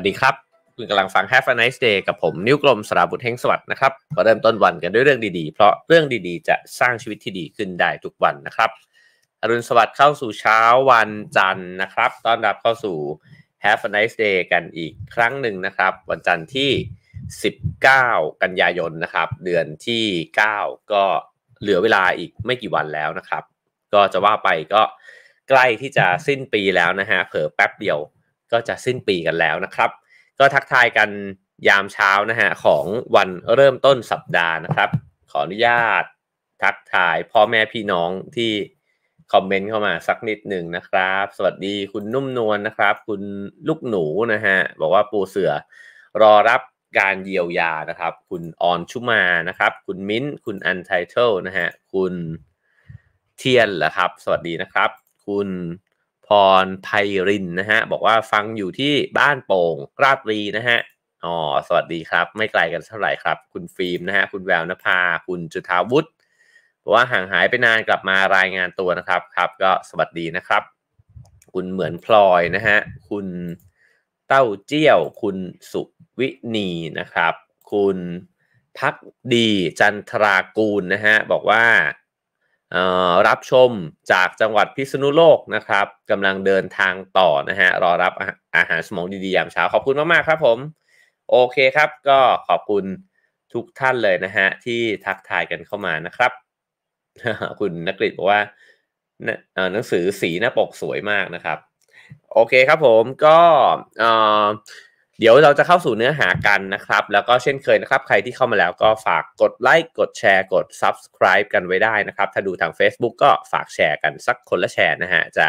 วัสดีครับคุณกำลังฟัง Have a Nice Day กับผมนิ้วกลมสราบุตรเฮงสวัสดนะครับมาเริ่มต้นวันกันด้วยเรื่องดีๆ เพราะเรื่องดีๆ จะสร้างชีวิตที่ดีขึ้นได้ทุกวันนะครับอรุณสวัสดิ์เข้าสู่เช้าวันจันทร์นะครับต้อนรับเข้าสู่ Have a Nice Day กันอีกครั้งหนึ่งนะครับ วันจันทร์ที่ 19 กันยายนนะครับ เดือนที่ 9 ก็เหลือเวลาอีกไม่กี่วันแล้วนะครับ ก็จะว่าไปก็ใกล้ที่จะสิ้นปีแล้วนะฮะเผลอแป๊บเดียวก็จะสิ้นปีกันแล้วนะครับ ก็ทักทายกันยามเช้านะฮะของวันเริ่มต้นสัปดาห์นะครับ ขออนุญาต ทักทายพ่อแม่พี่น้องที่คอมเมนต์เข้ามาสักนิดหนึ่งนะครับ สวัสดีคุณนุ่มนวลนนะครับ คุณลูกหนูนะฮะบอกว่าปูเสือรอรับการเยียวยานะครับ คุณออนชุมานะครับ คุณมิ้นคุณอันไทเทลนะฮะคุณเทียนเหรอครับ สวัสดีนะครับคุณพรไพรินนะฮะบอกว่าฟังอยู่ที่บ้านโป่งราบรีนะฮะอ๋อสวัสดีครับไม่ไกลกันเท่าไหร่ครับ คุณฟิล์มนะฮะคุณแววนภาคุณจุธาวุฒิบอกว่าห่างหายไปนานกลับมารายงานตัวนะครับครับ ก็สวัสดีนะครับ คุณเหมือนพลอยนะฮะคุณเต้าเจี้ยว คุณสุวินีนะครับ คุณพักดีจันทรากูลนะฮะบอกว่ารับชมจากจังหวัดพิษณุโลกนะครับกำลังเดินทางต่อนะฮะรอรับอาหารสมองดีๆยามเช้าขอบคุณมากๆครับ ผม โอเคครับ ก็ขอบคุณทุกท่านเลยนะฮะที่ทักทายกันเข้ามานะครับ คุณนักกฤษบอกว่าหนังสือสีหน้าปกสวยมากนะครับ โอเคครับผมก็เดี๋ยวเราจะเข้าสู่เนื้อหากันนะครับแล้วก็เช่นเคยนะครับใครที่เข้ามาแล้วก็ฝากกดไลค์กดแชร์กด subscribe กันไว้ได้นะครับถ้าดูทาง Facebook ก็ฝากแชร์กันสักคนละแชร์นะฮะจะ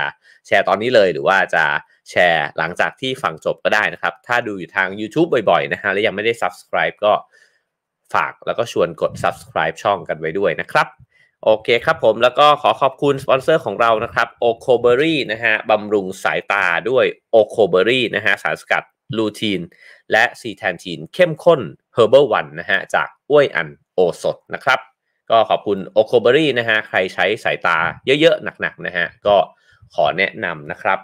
แชร์ตอนนี้เลยหรือว่าจะแชร์หลังจากที่ฟังจบก็ได้นะครับถ้าดูอยู่ทาง YouTube บ่อยๆนะฮะและยังไม่ได้ subscribe ก็ฝากแล้วก็ชวนกด subscribe ช่องกันไว้ด้วยนะครับ โอเคครับผมแล้วก็ขอขอบคุณ สปอนเซอร์ของเรานะครับโอโคเบอรี่นะฮะบำรุงสายตาด้วยโอโคเบอรี่นะฮะสารสกัดลูทีน และซีแทนทีนเข้มข้นเฮอร์เบอร์วันนะฮะจาก อ้วยอันโอสดนะครับก็ขอบคุณโอโคเบอรี่นะฮะใครใช้สายตาเยอะๆ หนักๆนะฮะก็ขอแนะนำนะครับ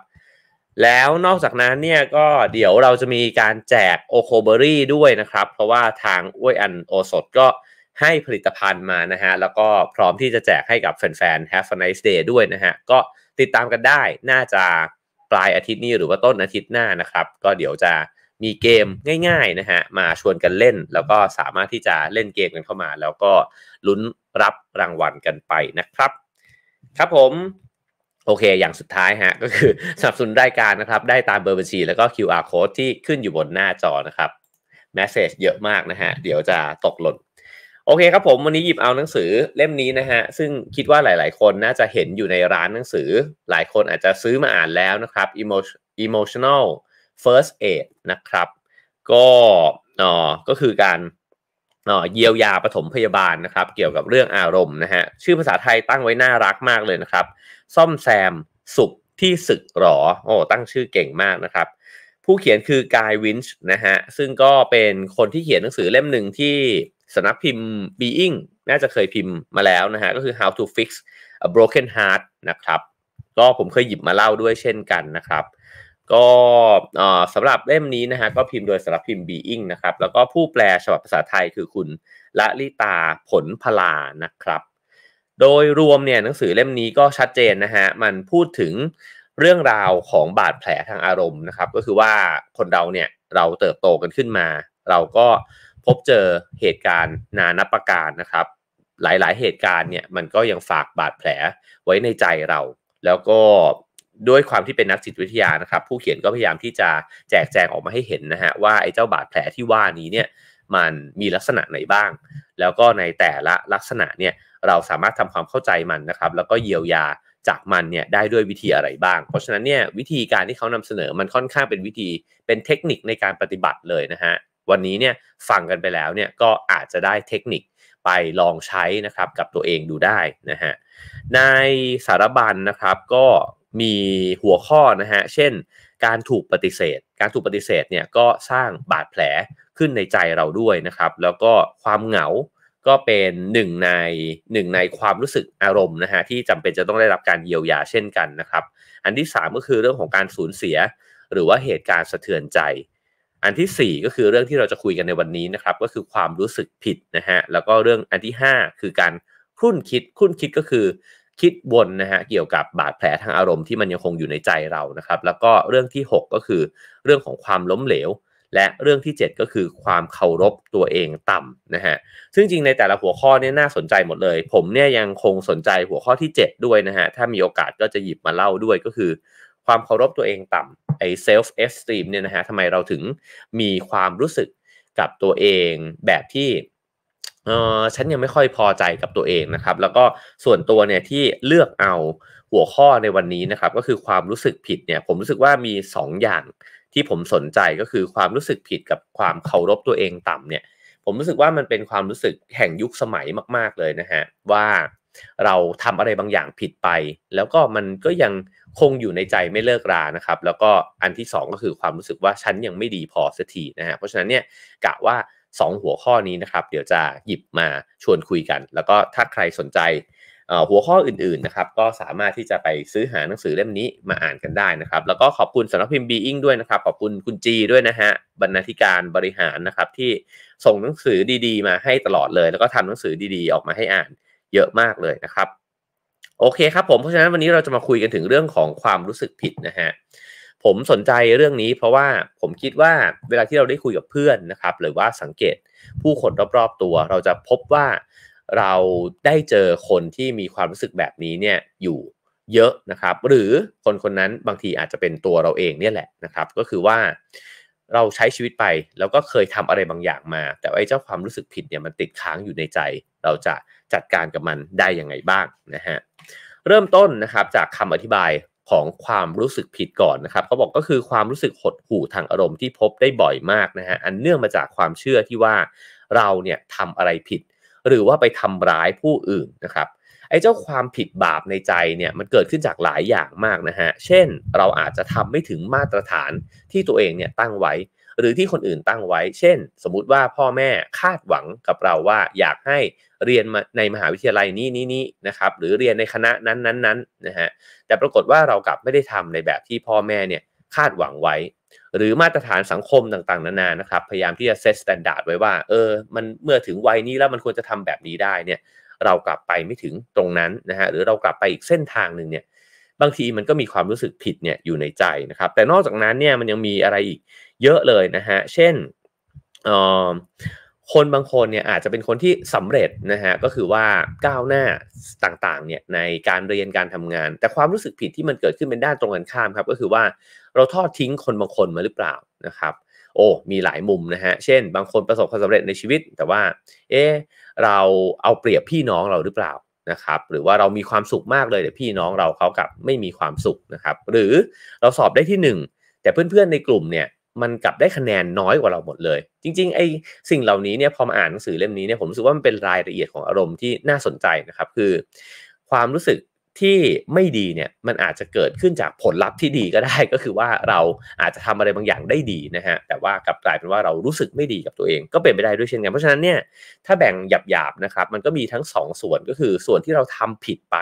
แล้วนอกจากนั้นเนี่ยก็เดี๋ยวเราจะมีการแจกโอโคเบอรี่ด้วยนะครับเพราะว่าทาง อ้วยอันโอสดก็ให้ผลิตภัณฑ์มานะฮะแล้วก็พร้อมที่จะแจกให้กับแฟนๆ Have a nice day ด้วยนะฮะก็ติดตามกันได้ น่าจะปลายอาทิตย์นี้หรือว่าต้นอาทิตย์หน้านะครับ ก็เดี๋ยวจะมีเกมง่ายๆนะฮะมาชวนกันเล่น แล้วก็สามารถที่จะเล่นเกมกันเข้ามา แล้วก็ลุ้นรับรางวัลกันไปนะครับ ครับผมโอเคอย่างสุดท้ายฮะก็คือสนับสนุนรายการนะครับได้ตามเบอร์บัญชีแล้วก็ QR code ที่ขึ้นอยู่บนหน้าจอนะครับแมสเซจเยอะมากนะฮะเดี๋ยวจะตกหล่นโอเคครับผมวันนี้หยิบเอาหนังสือเล่มนี้นะฮะซึ่งคิดว่าหลายๆ คนน่าจะเห็นอยู่ในร้านหนังสือ หลายคนอาจจะซื้อมาอ่านแล้วนะครับ emotional first aid นะครับก็เอ๋อก็คือการเยียวยาปฐมพยาบาลนะครับเกี่ยวกับเรื่องอารมณ์นะฮะชื่อภาษาไทยตั้งไว้น่ารักมากเลยนะครับ ซ่อมแซมสุขที่ศึกหรอโอ้ตั้งชื่อเก่งมากนะครับ ผู้เขียนคือกายวินช์นะฮะซึ่งก็เป็นคนที่เขียนหนังสือเล่มหนึ่งที่สนักพิมพ์ Being น่าจะเคยพิมพ์มาแล้วนะฮะ ก็คือ how to fix a broken heart นะครับก็ผมเคยหยิบมาเล่าด้วยเช่นกันนะครับ ก็สำหรับเล่มนี้นะฮะ ก็พิมพ์โดยสำนักพิมพ์ Being นะครับ แล้วก็ผู้แปลฉบับภาษาไทยคือคุณละลิตาผลพลานะครับ โดยรวมเนี่ยหนังสือเล่มนี้ก็ชัดเจนนะฮะ มันพูดถึงเรื่องราวของบาดแผลทางอารมณ์นะครับ ก็คือว่าคนเราเนี่ยเราเติบโตกันขึ้นมา เราก็พบเจอเหตุการณ์นานับประการนะครับ หลายๆ เหตุการณ์เนี่ยมันก็ยังฝากบาดแผลไว้ในใจเรา แล้วก็ด้วยความที่เป็นนักจิตวิทยานะครับ ผู้เขียนก็พยายามที่จะแจกแจงออกมาให้เห็นนะฮะว่าไอ้เจ้าบาดแผลที่ว่านี้เนี่ยมันมีลักษณะไหนบ้าง แล้วก็ในแต่ละลักษณะเนี่ยเราสามารถทำความเข้าใจมันนะครับ แล้วก็เยียวยาจากมันเนี่ยได้ด้วยวิธีอะไรบ้างเพราะฉะนั้นเนี่ยวิธีการที่เขานำเสนอมันค่อนข้างเป็นวิธีเป็นเทคนิคในการปฏิบัติเลยนะฮะวันนี้เนี่ยฟังกันไปแล้วเนี่ยก็อาจจะได้เทคนิคไปลองใช้นะครับกับตัวเองดูได้นะฮะในสารบัญนนะครับก็มีหัวข้อนะฮะเช่น การถูกปฏิเสธ การถูกปฏิเสธเนี่ยก็สร้างบาดแผลขึ้นในใจเราด้วยนะครับแล้วก็ความเหงาก็เป็นหนึ่งในหนึ่งในความรู้สึกอารมณ์นะฮะที่จำเป็นจะต้องได้รับการเยียวยาเช่นกันนะครับอันที่3ก็คือเรื่องของการสูญเสียหรือว่าเหตุการณ์สะเทือนใจอันที่ 4 ก็คือเรื่องที่เราจะคุยกันในวันนี้นะครับก็คือความรู้สึกผิดนะฮะแล้วก็เรื่องอันที่ 5 คือการคุ้นคิดคุ้นคิดก็คือคิดวนนะฮะเกี่ยวกับบาดแผลทางอารมณ์ที่มันยังคงอยู่ในใจเรานะครับแล้วก็เรื่องที่ 6 ก็คือ เรื่องของความล้มเหลว และเรื่องที่ 7 ก็คือความเคารพตัวเองต่ำนะฮะซึ่งจริงในแต่ละหัวข้อเนี่ยน่าสนใจหมดเลย ผมเนี่ยยังคงสนใจหัวข้อที่ 7 ด้วยนะฮะถ้ามีโอกาสก็จะหยิบมาเล่าด้วยก็คือ ความเคารพตัวเองต่ำไอ้เซลฟ์เอฟสตรีมเนี่ยนะฮะทำไมเราถึงมีความรู้สึกกับตัวเองแบบที่เออฉันยังไม่ค่อยพอใจกับตัวเองนะครับ แล้วก็ส่วนตัวเนี่ยที่เลือกเอาหัวข้อในวันนี้นะครับ ก็คือความรู้สึกผิดเนี่ย ผมรู้สึกว่ามี 2 อย่างที่ผมสนใจก็คือความรู้สึกผิดกับความเคารพตัวเองต่ำเนี่ย ผมรู้สึกว่ามันเป็นความรู้สึกแห่งยุคสมัยมากๆเลยนะฮะว่าเราทำอะไรบางอย่างผิดไป แล้วก็มันก็ยังคงอยู่ในใจไม่เลิกรานะครับแล้วก็อันที่ 2 ก็คือความรู้สึกว่าฉันยังไม่ดีพอสักทีนะฮะเพราะฉะนั้นเนี่ยกะว่า 2 หัวข้อนี้นะครับ เดี๋ยวจะหยิบมาชวนคุยกัน แล้วก็ถ้าใครสนใจหัวข้ออื่นๆนะครับก็สามารถที่จะไปซื้อหาหนังสือเล่มนี้มาอ่านกันได้นะครับแล้วก็ขอบคุณสำนักพิมพ์บีอิงด้วยนะครับขอบคุณคุณจีด้วยนะฮะบรรณาธิการบริหารนะครับที่ส่งหนังสือดี ๆ มาให้ตลอดเลย แล้วก็ทำหนังสือดีๆออกมาให้อ่านเยอะมากเลยนะครับโอเคครับผมเพราะฉะนั้นวันนี้เราจะมาคุยกันถึงเรื่องของความรู้สึกผิดนะฮะผมสนใจเรื่องนี้ เพราะว่าผมคิดว่าเวลาที่เราได้คุยกับเพื่อนนะครับ หรือว่าสังเกตผู้คนรอบ ๆตัว เราจะพบว่าเราได้เจอคนที่มีความรู้สึกแบบนี้เนี่ยอยู่เยอะนะครับ หรือคนคนนั้นบางทีอาจจะเป็นตัวเราเองเนี่ยแหละนะครับก็คือว่าเราใช้ชีวิตไปแล้วก็เคยทำอะไรบางอย่างมา แต่ไอ้เจ้าความรู้สึกผิดเนี่ยมันติดค้างอยู่ในใจ เราจะจัดการกับมันได้ยังไงบ้างนะฮะ เริ่มต้นนะครับจากคำอธิบายของความรู้สึกผิดก่อนนะครับเขาบอกก็คือความรู้สึกหดหู่ทางอารมณ์ที่พบได้บ่อยมากนะฮะอันเนื่องมาจากความเชื่อที่ว่าเราเนี่ยทำอะไรผิด หรือว่าไปทำร้ายผู้อื่นนะครับไอ้เจ้าความผิดบาปในใจเนี่ยมันเกิดขึ้นจากหลายอย่างมากนะฮะเช่นเราอาจจะทำไม่ถึงมาตรฐานที่ตัวเองเนี่ยตั้งไว้ หรือที่คนอื่นตั้งไว้ เช่น สมมุติว่าพ่อแม่คาดหวังกับเราว่าอยากให้เรียนในมหาวิทยาลัยนี้นี้นี้นะครับ หรือเรียนในคณะนั้นนั้นนั้นนะฮะแต่ปรากฏว่าเรากลับไม่ได้ทำในแบบที่พ่อแม่เนี่ยคาดหวังไว้ หรือมาตรฐานสังคมต่างๆนานานะครับพยายามที่จะเซตมาตรฐานไว้ว่า เออมันเมื่อถึงวัยนี้แล้วมันควรจะทำแบบนี้ได้เนี่ยเรากลับไปไม่ถึงตรงนั้นนะฮะหรือเรากลับไปอีกเส้นทางหนึ่งเนี่ยบางทีมันก็มีความรู้สึกผิดเนี่ยอยู่ในใจนะครับ แต่นอกจากนั้นเนี่ยมันยังมีอะไรอีกเยอะเลยนะฮะเช่นคนบางคนเนี่ยอาจจะเป็นคนที่สำเร็จนะฮะก็คือว่าก้าวหน้าต่างๆเนี่ยในการเรียนการทำงาน แต่ความรู้สึกผิดที่มันเกิดขึ้นเป็นด้านตรงกันข้ามครับ ก็คือว่าเราทอดทิ้งคนบางคนมาหรือเปล่านะครับโอ้มีหลายมุมนะฮะเช่นบางคนประสบความสำเร็จในชีวิต แต่ว่าเออเราเอาเปรียบพี่น้องเราหรือเปล่านะครับหรือว่าเรามีความสุขมากเลยแต่พี่น้องเราเขากับไม่มีความสุขนะครับหรือเราสอบได้ที่ 1 แต่เพื่อนๆ ในกลุ่มเนี่ยมันกลับได้คะแนนน้อยกว่าเราหมดเลย จริงๆไอ้สิ่งเหล่านี้เนี่ยพอมาอ่านหนังสือเล่มนี้เนี่ยผมรู้สึกว่ามันเป็นรายละเอียดของอารมณ์ที่น่าสนใจนะครับคือความรู้สึกที่ไม่ดีเนี่ยมันอาจจะเกิดขึ้นจากผลลัพธ์ที่ดีก็ได้ก็คือว่าเราอาจจะทำอะไรบางอย่างได้ดีนะฮะแต่ว่ากลับกลายเป็นว่าเรารู้สึกไม่ดีกับตัวเองก็เป็นไปได้ด้วยเช่นกันเพราะฉะนั้นเนี่ยถ้าแบ่งหยาบๆนะครับมันก็มีทั้ง 2 ส่วนก็คือ ส่วนที่เราทำผิดไป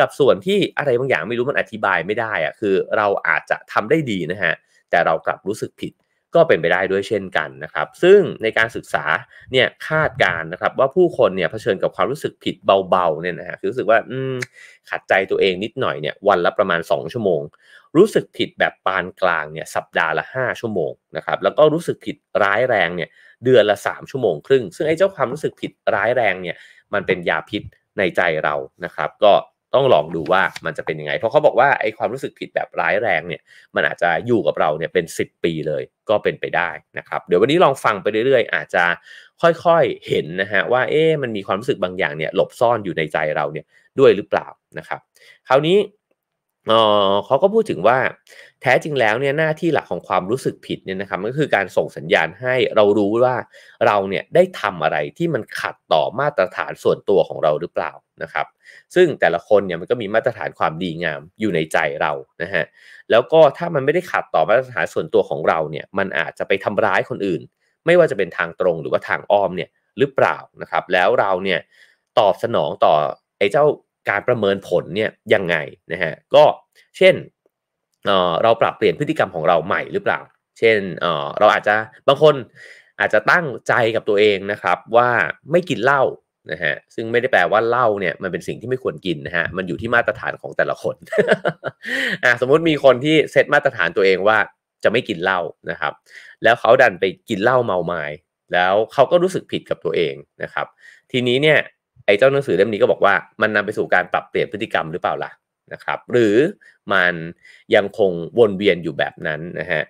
กับส่วนที่อะไรบางอย่างไม่รู้มันอธิบายไม่ได้อะคือ เราอาจจะทำได้ดีนะฮะแต่เรากลับรู้สึกผิดก็เป็นไปได้ด้วยเช่นกันนะครับ ซึ่งในการศึกษาเนี่ยคาดการนะครับ ว่าผู้คนเนี่ยเผชิญกับความรู้สึกผิดเบาๆเนี่ยนะฮะรู้สึกว่าขัดใจตัวเองนิดหน่อยเนี่ยวันละประมาณ 2 ชั่วโมง รู้สึกผิดแบบปานกลางเนี่ย สัปดาห์ละ5ชั่วโมงนะครับแล้วก็รู้สึกผิดร้ายแรงเนี่ยเดือนละ 3 ชั่วโมง ครึ่งซึ่งไอ้เจ้าความรู้สึกผิดร้ายแรงเนี่ยมันเป็นยาพิษในใจเรานะครับ ก็ต้องลองดูว่ามันจะเป็นยังไง เพราะเขาบอกว่าไอ้ความรู้สึกผิดแบบร้ายแรงเนี่ยมันอาจจะอยู่กับเราเนี่ยเป็น 10 ปีเลยก็เป็นไปได้นะครับเดี๋ยววันนี้ลองฟังไปเรื่อยๆ อาจจะค่อยๆเห็นนะฮะว่าเอ๊ะมันมีความรู้สึกบางอย่างเนี่ยหลบซ่อนอยู่ในใจเราเนี่ยด้วยหรือเปล่านะครับ คราวนี้เขาก็พูดถึงว่าแท้จริงแล้วเนี่ยหน้าที่หลักของความรู้สึกผิดเนี่ยนะครับก็คือการส่งสัญญาณให้เรารู้ว่าเราเนี่ยได้ทำอะไรที่มันขัดต่อมาตรฐานส่วนตัวของเราหรือเปล่านะครับซึ่งแต่ละคนเนี่ยมันก็มีมาตรฐานความดีงามอยู่ในใจเรานะฮะแล้วก็ถ้ามันไม่ได้ขัดต่อมาตรฐานส่วนตัวของเราเนี่ยมันอาจจะไปทำร้ายคนอื่น ไม่ว่าจะเป็นทางตรงหรือว่าทางอ้อมเนี่ยหรือเปล่านะครับแล้วเราเนี่ยตอบสนองต่อไอ้เจ้าการประเมินผลเนี่ยยังไงนะฮะก็เช่นเเราปรับเปลี่ยนพฤติกรรมของเราใหม่หรือเปล่า เช่นเเราอาจจะบางคนอาจจะตั้งใจกับตัวเองนะครับว่าไม่กินเหล้านะฮะซึ่งไม่ได้แปลว่าเหล้าเนี่ยมันเป็นสิ่งที่ไม่ควรกินนะฮะมันอยู่ที่มาตรฐานของแต่ละคนอ่าสมมุติมีคนที่เซตมาตรฐานตัวเองว่าจะไม่กินเหล้านะครับ แล้วเขาดันไปกินเหล้าเมาไม้แล้วเขาก็รู้สึกผิดกับตัวเองนะครับ ทีนี้เนี่ยไอ้เจ้าหนังสือเล่มนี้ก็บอกว่ามันนำไปสู่การปรับเปลี่ยนพฤติกรรมหรือเปล่าล่ะนะครับ หรือมันยังคงวนเวียนอยู่แบบนั้นนะฮะ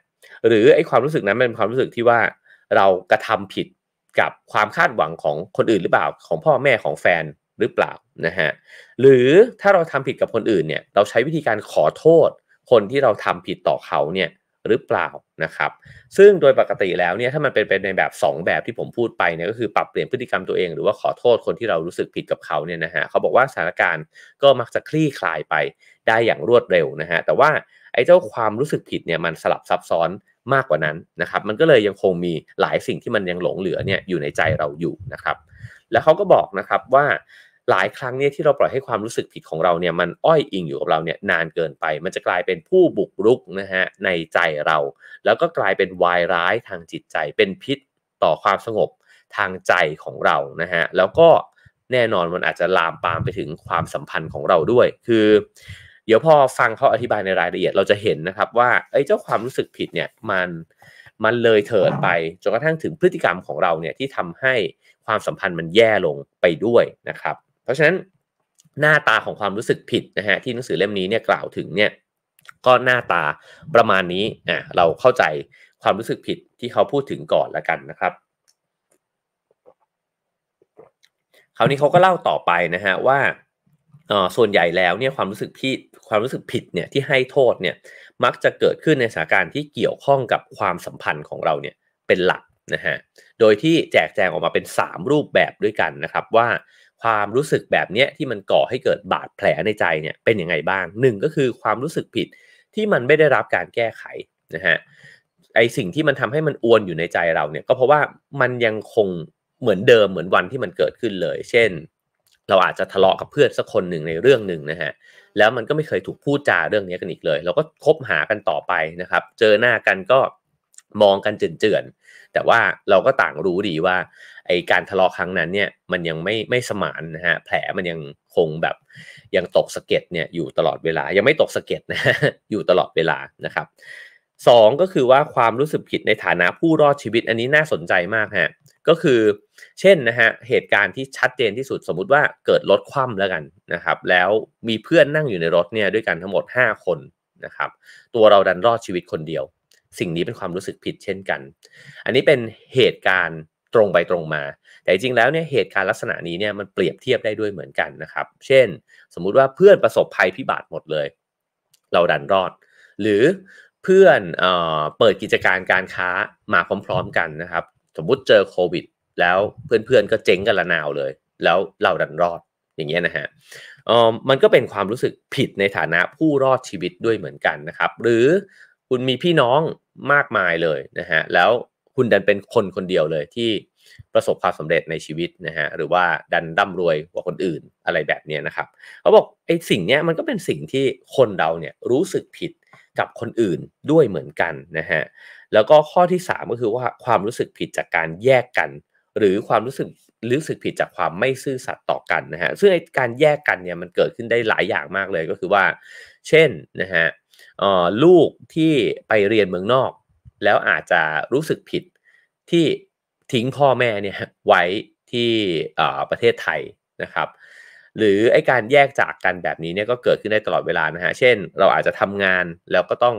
หรือไอ้ความรู้สึกนั้นนเป็นความรู้สึกที่ว่าเรากระทำผิดกับความคาดหวังของคนอื่นหรือเปล่าของพ่อแม่ของแฟนหรือเปล่านะฮะหรือถ้าเราทำผิดกับคนอื่นเนี่ยเราใช้วิธีการขอโทษคนที่เราทำผิดต่อเขาเนี่ยหรือเปล่านะครับ ซึ่งโดยปกติแล้วเนี่ยถ้ามันเป็นไปในแบบ 2 แบบที่ผมพูดไปเนี่ยก็คือปรับเปลี่ยนพฤติกรรมตัวเอง หรือว่าขอโทษคนที่เรารู้สึกผิดกับเขาเนี่ยนะฮะเขาบอกว่าสถานการณ์ก็มักจะคลี่คลายไปได้อย่างรวดเร็วนะฮะ แต่ว่าไอ้เจ้าความรู้สึกผิดเนี่ยมันสลับซับซ้อนมากกว่านั้นนะครับมันก็เลยยังคงมีหลายสิ่งที่มันยังหลงเหลือเนี่ยอยู่ในใจเราอยู่นะครับแล้วเขาก็บอกนะครับว่าหลายครั้งเนี่ยที่เราปล่อยให้ความรู้สึกผิดของเราเนี่ยมันอ้อยอิงอยู่กับเราเนี่ยนานเกินไป มันจะกลายเป็นผู้บุกรุกนะฮะในใจเรา แล้วก็กลายเป็นวายร้ายทางจิตใจเป็นพิษต่อความสงบทางใจของเรานะฮะแล้วก็แน่นอนมันอาจจะลามปามไปถึงความสัมพันธ์ของเราด้วย คือ เดี๋ยวพอฟังเขาอธิบายในรายละเอียดเราจะเห็นนะครับว่าไอ้เจ้าความรู้สึกผิดเนี่ยมันมันเลยเถิดไปจนกระทั่งถึงพฤติกรรมของเราเนี่ยที่ทำให้ความสัมพันธ์มันแย่ลงไปด้วยนะครับเพราะฉะนั้นหน้าตาของความรู้สึกผิดนะฮะที่หนังสือเล่มนี้เนี่ยกล่าวถึงเนี่ยก็หน้าตาประมาณนี้อ่ะเราเข้าใจความรู้สึกผิดที่เขาพูดถึงก่อนละกันนะครับคราวนี้เขาก็เล่าต่อไปนะฮะว่าส่วนใหญ่แล้วเนี่ยความรู้สึกที่ความรู้สึกผิดเนี่ยที่ให้โทษเนี่ยมักจะเกิดขึ้นในสถานการณ์ที่เกี่ยวข้องกับความสัมพันธ์ของเราเนี่ยเป็นหลักนะฮะโดยที่แจกแจงออกมาเป็น 3 รูปแบบด้วยกันนะครับว่าความรู้สึกแบบเนี้ยที่มันก่อให้เกิดบาดแผลในใจเนี่ยเป็นยังไงบ้างหนึ่งก็คือความรู้สึกผิดที่มันไม่ได้รับการแก้ไขนะฮะไอสิ่งที่มันทำให้มันอวนอยู่ในใจเราเนี่ย ก็เพราะว่ามันยังคงเหมือนเดิมเหมือนวันที่มันเกิดขึ้นเลย เช่น เราอาจจะทะเลาะกับเพื่อนสักคนหนึ่งในเรื่องหนึ่งนะฮะแล้วมันก็ไม่เคยถูกพูดจาเรื่องนี้กันอีกเลย เราก็คบหากันต่อไปนะครับ เจอหน้ากันก็มองกันเจือนๆแต่ว่าเราก็ต่างรู้ดีว่าไอการทะเลาะครั้งนั้นเนี่ยมันยังไม่ไม่สมานนะฮะแผลมันยังคงแบบยังตกสะเก็ดเนี่ยอยู่ตลอดเวลายังไม่ตกสะเก็ดนะอยู่ตลอดเวลานะครับสองก็คือว่าความรู้สึกผิดในฐานะผู้รอดชีวิตอันนี้น่าสนใจมากฮะก็คือเช่นนะฮะเหตุการณ์ที่ชัดเจนที่สุดสมมุติว่าเกิดรถคว่ำแล้วกันนะครับ แล้วมีเพื่อนนั่งอยู่ในรถเนี่ยด้วยกันทั้งหมด 5 คนนะครับ ตัวเราดันรอดชีวิตคนเดียว สิ่งนี้เป็นความรู้สึกผิดเช่นกัน อันนี้เป็นเหตุการณ์ตรงไปตรงมา แต่จริงแล้วเนี่ยเหตุการณ์ลักษณะนี้เนี่ยมันเปรียบเทียบได้ด้วยเหมือนกันนะครับ เช่น สมมุติว่าเพื่อนประสบภัยพิบัติหมดเลย เราดันรอด หรือเพื่อนเอเปิดกิจการการค้ามาพร้อมๆกันนะครับสมมุติเจอโควิดแล้วเพื่อนๆก็เจ๊งกันละนาวเลย แล้วเราดันรอดอย่างเงี้ยนะฮะมันก็เป็นความรู้สึกผิดในฐานะผู้รอดชีวิตด้วยเหมือนกันนะครับ หรือคุณมีพี่น้องมากมายเลยนะฮะแล้วคุณดันเป็นคนคนเดียวเลยที่ประสบความสำเร็จในชีวิตนะฮะหรือว่าดันร่ารวยกว่าคนอื่นอะไรแบบนี้นะครับเขาบอกไอ้สิ่งเนี้ยมันก็เป็นสิ่งที่คนเราเนี่ยรู้สึกผิดกับคนอื่นด้วยเหมือนกันนะฮะแล้วก็ข้อที่3ก็คือว่าความรู้สึกผิดจากการแยกกันหรือความรู้สึกรู้สึกผิดจากความไม่ซื่อสัตย์ต่อกันนะฮะซึ่งการแยกกันเนี่ยมันเกิดขึ้นได้หลายอย่างมากเลยก็คือว่าเช่นนะฮะลูกที่ไปเรียนเมืองนอกแล้วอาจจะรู้สึกผิดที่ทิ้งพ่อแม่เนี่ยไว้ที่ประเทศไทยนะครับ หรือไอการแยกจากกันแบบนี้เนี่ยก็เกิดขึ้นได้ตลอดเวลานะฮะเช่น เราอาจจะทำงานแล้วก็ต้อง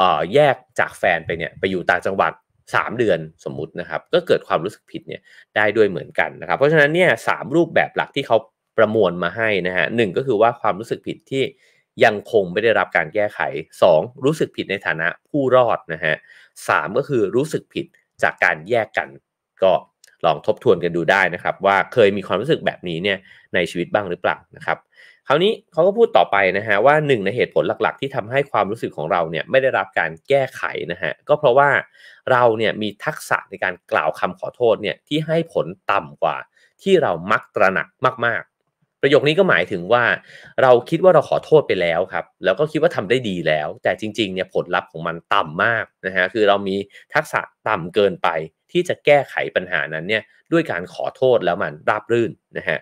อแยกจากแฟนไปเนี่ยไปอยู่ต่างจังหวัด 3 เดือนสมมุตินะครับ ก็เกิดความรู้สึกผิดเนี่ยได้ด้วยเหมือนกันนะครับ เพราะฉะนั้นเนี่ยสรูปแบบหลักที่เขาประมวลมาให้นะฮะหก็คือว่าความรู้สึกผิดที่ยังคงไม่ได้รับการแก้ไข 2. รู้สึกผิดในฐานะผู้รอดนะฮะสก็คือรู้สึกผิดจากการแยกกัน ก็ลองทบทวนกันดูได้นะครับว่าเคยมีความรู้สึกแบบนี้เนี่ยในชีวิตบ้างหรือเปล่านะครับคราวนี้เขาก็พูดต่อไปนะฮะว่าหนึ่งในเหตุผลหลักๆ ที่ทำให้ความรู้สึกของเราเนี่ยไม่ได้รับการแก้ไขนะฮะก็เพราะว่าเราเนี่ยมีทักษะในการกล่าวคำขอโทษเนี่ยที่ให้ผลต่ำกว่าที่เรามักตระหนักมาก ๆประโยคนี้ก็หมายถึงว่าเราคิดว่าเราขอโทษไปแล้วครับแล้วก็คิดว่าทำได้ดีแล้ว แต่จริงๆเนี่ยผลลัพธ์ของมันต่ำมากนะฮะคือเรามีทักษะต่ำเกินไปที่จะแก้ไขปัญหานั้นเนี่ยด้วยการขอโทษแล้วมันราบรื่นนะฮะ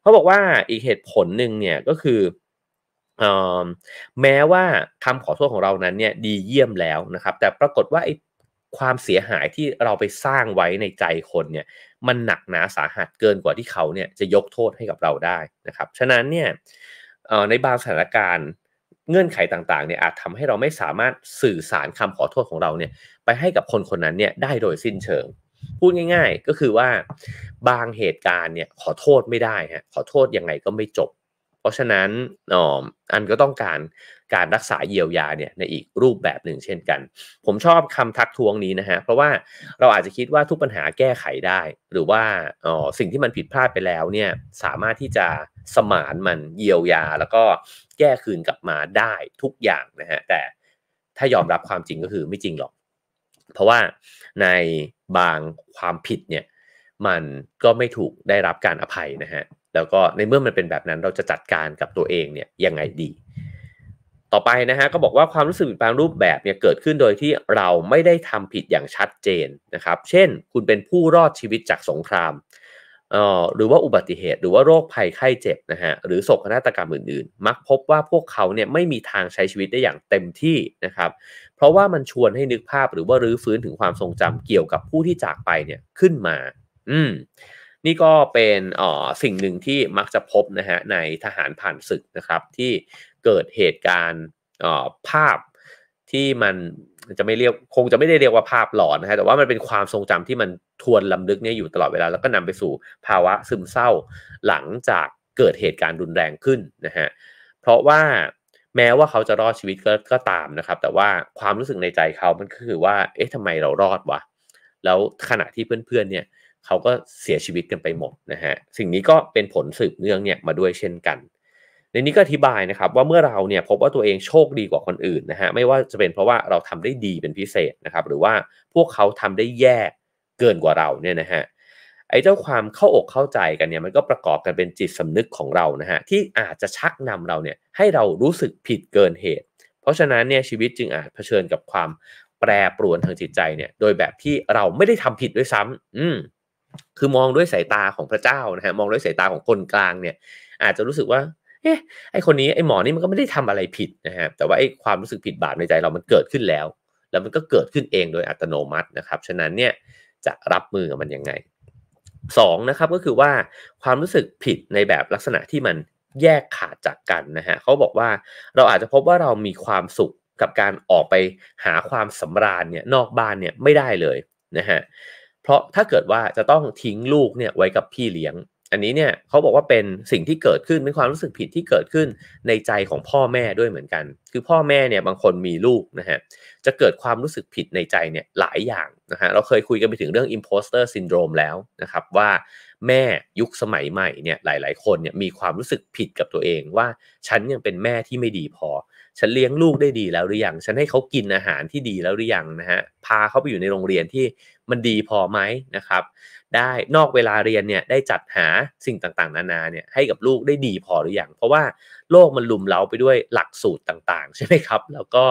เขาบอกว่าอีกเหตุผลหนึ่งเนี่ยก็คือแม้ว่าคำขอโทษของเรานั้นเนี่ยดีเยี่ยมแล้วนะครับ แต่ปรากฏว่าไอ้ความเสียหายที่เราไปสร้างไว้ในใจคนเนี่ยมันหนักหนาสาหัสเกินกว่าที่เขาเนี่ยจะยกโทษให้กับเราได้นะครับฉะนั้นเนี่ยในบางสถานการณ์เงื่อนไขต่างๆเนี่ยอาจทำให้เราไม่สามารถสื่อสารคำขอโทษของเราเนี่ยไปให้กับคนคนนั้นเนี่ยได้โดยสิ้นเชิง พูดง่ายๆ ก็คือว่าบางเหตุการณ์เนี่ยขอโทษไม่ได้ฮะขอโทษยังไงก็ไม่จบเพราะฉะนั้นอันก็ต้องการการรักษาเยียวยาเนี่ยในอีกรูปแบบหนึ่งเช่นกัน ผมชอบคำทักท้วงนี้นะฮะเพราะว่าเราอาจจะคิดว่าทุกปัญหาแก้ไขได้ หรือว่าอ๋อสิ่งที่มันผิดพลาดไปแล้วเนี่ยสามารถที่จะสมานมันเยียวยา แล้วก็แก้คืนกลับมาได้ทุกอย่างนะฮะแต่ถ้ายอมรับความจริงก็คือไม่จริงหรอก เพราะว่าในบางความผิดเนี่ยมันก็ไม่ถูกได้รับการอภัยนะฮะแล้วก็ในเมื่อมันเป็นแบบนั้นเราจะจัดการกับตัวเองเนี่ยยังไงดี ต่อไปนะฮะก็บอกว่าความรู้สึกบางรูปแบบเนี่ยเกิดขึ้นโดยที่เราไม่ได้ทำผิดอย่างชัดเจนนะครับ เช่นคุณเป็นผู้รอดชีวิตจากสงครามออหรือว่าอุบัติเหตุ หรือว่าโรคภัยไข้เจ็บนะฮะหรือโศกนาฏกรรมอื่นๆ มักพบว่าพวกเขาเนี่ยไม่มีทางใช้ชีวิตได้อย่างเต็มที่นะครับ เพราะว่ามันชวนให้นึกภาพ หรือว่ารื้อฟื้นถึงความทรงจำเกี่ยวกับผู้ที่จากไปเนี่ยขึ้นมา อืมนี่ก็เป็นอ๋อสิ่งหนึ่งที่มักจะพบนะฮะในทหารผ่านศึกนะครับ ที่เกิดเหตุการณ์อ๋อภาพที่มันจะไม่เรียกคงจะไม่ได้เรียกว่าภาพหลอนนะฮะแต่ว่ามันเป็นความทรงจำที่มันทวนลำลึกเนี่ยอยู่ตลอดเวลาแล้วก็นำไปสู่ภาวะซึมเศร้าหลังจากเกิดเหตุการณ์รุนแรงขึ้นนะฮะเพราะว่าแม้ว่าเขาจะรอดชีวิตก็กตามนะครับ แต่ว่าความรู้สึกในใจเขามันคือว่าเอ๊ะทำไมเรารอดวะแล้วขณะที่เพื่อนๆเนี่ยเขาก็เสียชีวิตกันไปหมดนะฮะ สิ่งนี้ก็เป็นผลสืบเนื่องเนี่ยมาด้วยเช่นกัน ในนี้ก็อธิบายนะครับ ว่าเมื่อเราเนี่ยพบว่าตัวเองโชคดีกว่าคนอื่นนะฮะไม่ว่าจะเป็นเพราะว่าเราทำได้ดีเป็นพิเศษนะครับ หรือว่าพวกเขาทำได้แย่เกินกว่าเราเนี่ยนะฮะไอ้เจ้าความเข้าอกเข้าใจกันเนี่ยมันก็ประกอบกันเป็นจิตสำนึกของเรานะฮะ ที่อาจจะชักนำเราเนี่ย ให้เรารู้สึกผิดเกินเหตุ เพราะฉะนั้นเนี่ยชีวิตจึงอาจเผชิญกับความแปรปรวนทางจิตใจเนี่ย โดยแบบที่เราไม่ได้ทำผิดด้วยซ้ำ อืมคือมองด้วยสายตาของพระเจ้านะฮะมองด้วยสายตาของคนกลางเนี่ย อาจจะรู้สึกว่าเอ๊ะไอคนนี้ไอหมอนี่มันก็ไม่ได้ทำอะไรผิดนะฮะแต่ว่าไอความรู้สึกผิดบาปในใจเรามันเกิดขึ้นแล้ว แล้วมันก็เกิดขึ้นเองโดยอัตโนมัตินะครับ ฉะนั้นเนี่ยจะรับมือกับมันยังไงสองนะครับก็คือว่าความรู้สึกผิดในแบบลักษณะที่มันแยกขาดจากกันนะฮะเขาบอกว่าเราอาจจะพบว่าเรามีความสุขกับการออกไปหาความสำราญเนี่ยนอกบ้านเนี่ยไม่ได้เลยนะฮะเพราะถ้าเกิดว่าจะต้องทิ้งลูกเนี่ยไว้กับพี่เลี้ยง อันนี้เนี่ยเขาบอกว่าเป็นสิ่งที่เกิดขึ้นเป็นความรู้สึกผิดที่เกิดขึ้นในใจของพ่อแม่ด้วยเหมือนกัน คือพ่อแม่เนี่ยบางคนมีลูกนะฮะ จะเกิดความรู้สึกผิดในใจเนี่ยหลายอย่างนะฮะ เราเคยคุยกันไปถึงเรื่อง imposter syndrome แล้วนะครับว่า แม่ยุคสมัยใหม่เนี่ยหลาย ๆ คนเนี่ยมีความรู้สึกผิดกับตัวเองว่าฉันยังเป็นแม่ที่ไม่ดีพอฉันเลี้ยงลูกได้ดีแล้วหรือยัง ฉันให้เขากินอาหารที่ดีแล้วหรือยังนะฮะ พาเขาไปอยู่ในโรงเรียนที่มันดีพอไหมนะครับ ได้ นอกเวลาเรียนเนี่ยได้จัดหาสิ่งต่างๆนานาเนี่ยให้กับลูกได้ดีพอหรือยัง เพราะว่าโลกมันลุมเล้าไปด้วยหลักสูตรต่าง ๆ ใช่ไหมครับ แล้วก็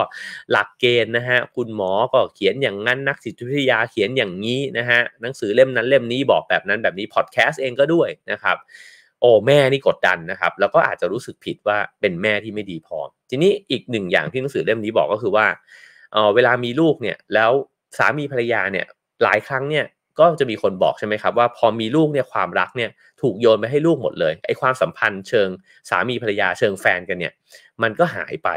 หลักเกณฑ์นะฮะ คุณหมอก็เขียนอย่างนั้น นักจิตวิทยาเขียนอย่างนี้นะฮะ หนังสือเล่มนั้นเล่มนี้บอกแบบนั้นแบบนี้ พอดแคสต์เองก็ด้วยนะครับโอ้แม่นี่กดดันนะครับ แล้วก็อาจจะรู้สึกผิดว่าเป็นแม่ที่ไม่ดีพอทีนี้อีกหนึ่งอย่างที่หนังสือเล่มนี้บอกก็คือว่า เออเวลามีลูกเนี่ยแล้วสามีภรรยาเนี่ยหลายครั้งเนี่ยก็จะมีคนบอกใช่ไหมครับว่าพอมีลูกเนี่ยความรักเนี่ยถูกโยนไปให้ลูกหมดเลยไอ้ความสัมพันธ์เชิง สามีภรรยาเชิงแฟนกันเนี่ยมันก็หายไป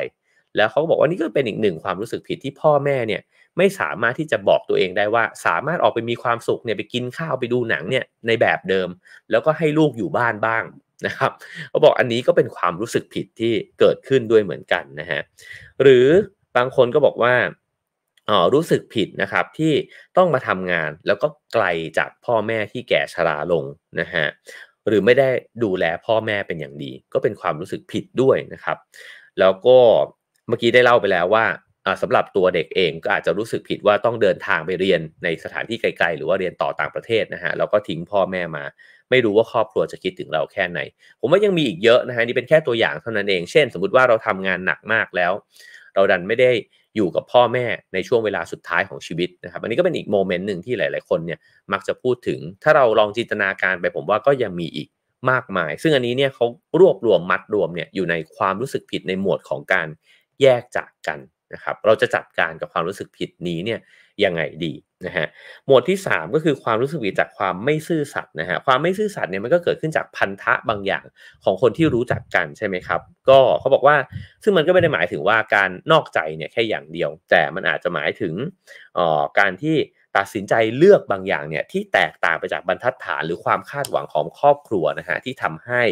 แล้วเขาก็บอกว่านี่ก็เป็นอีกหนึ่งความรู้สึกผิดที่พ่อแม่เนี่ยไม่สามารถที่จะบอกตัวเองได้ว่า สามารถออกไปมีความสุขเนี่ยไปกินข้าวไปดูหนังเนี่ยในแบบเดิม แล้วก็ให้ลูกอยู่บ้านบ้างนะครับเขาบอกอันนี้ก็เป็นความรู้สึกผิดที่เกิดขึ้นด้วยเหมือนกันนะฮะหรือบางคนก็บอกว่าออรู้สึกผิดนะครับที่ต้องมาทำงานแล้วก็ไกลจากพ่อแม่ที่แก่ชราลงนะฮะหรือไม่ได้ดูแลพ่อแม่เป็นอย่างดี ก็เป็นความรู้สึกผิดด้วยนะครับ แล้วก็เมื่อกี้ได้เล่าไปแล้วว่าสำหรับตัวเด็กเองก็อาจจะรู้สึกผิดว่าต้องเดินทางไปเรียนในสถานที่ไกลๆ หรือว่าเรียนต่อต่างประเทศนะฮะแล้วก็ทิ้งพ่อแม่มา ไม่รู้ว่าครอบครัวจะคิดถึงเราแค่ไหน ผมว่ายังมีอีกเยอะนะฮะนี่เป็นแค่ตัวอย่างเท่านั้นเองเช่นสมมติว่าเราทำงานหนักมากแล้ว เราดันไม่ได้อยู่กับพ่อแม่ในช่วงเวลาสุดท้ายของชีวิตนะครับอันนี้ก็เป็นอีกโมเมนต์หนึ่งที่หลายๆคนเนี่ยมักจะพูดถึง ถ้าเราลองจินตนาการไปผมว่าก็ยังมีอีกมากมาย ซึ่งอันนี้เนี่ยเขารวบรวมมัดรวมเนี่ยอยู่ในความรู้สึกผิดในหมวดของการแยกจากกันนะครับเราจะจัดการกับความรู้สึกผิดนี้เนี่ยยังไงดีนะฮะหมวดที่ 3 ก็คือความรู้สึกผิดจากความไม่ซื่อสัตย์นะฮะความไม่ซื่อสัตย์เนี่ยมันก็เกิดขึ้นจากพันธะบางอย่างของคนที่รู้จักกันใช่ไหมครับก็เขาบอกว่าซึ่งมันก็ไม่ได้หมายถึงว่าการนอกใจเนี่ยแค่อย่างเดียว แต่มันอาจจะหมายถึงออการที่ตัดสินใจเลือกบางอย่างเนี่ยที่แตกต่างไปจากบรรทัดฐานหรือความคาดหวังของครอบครัวนะฮะที่ทำให้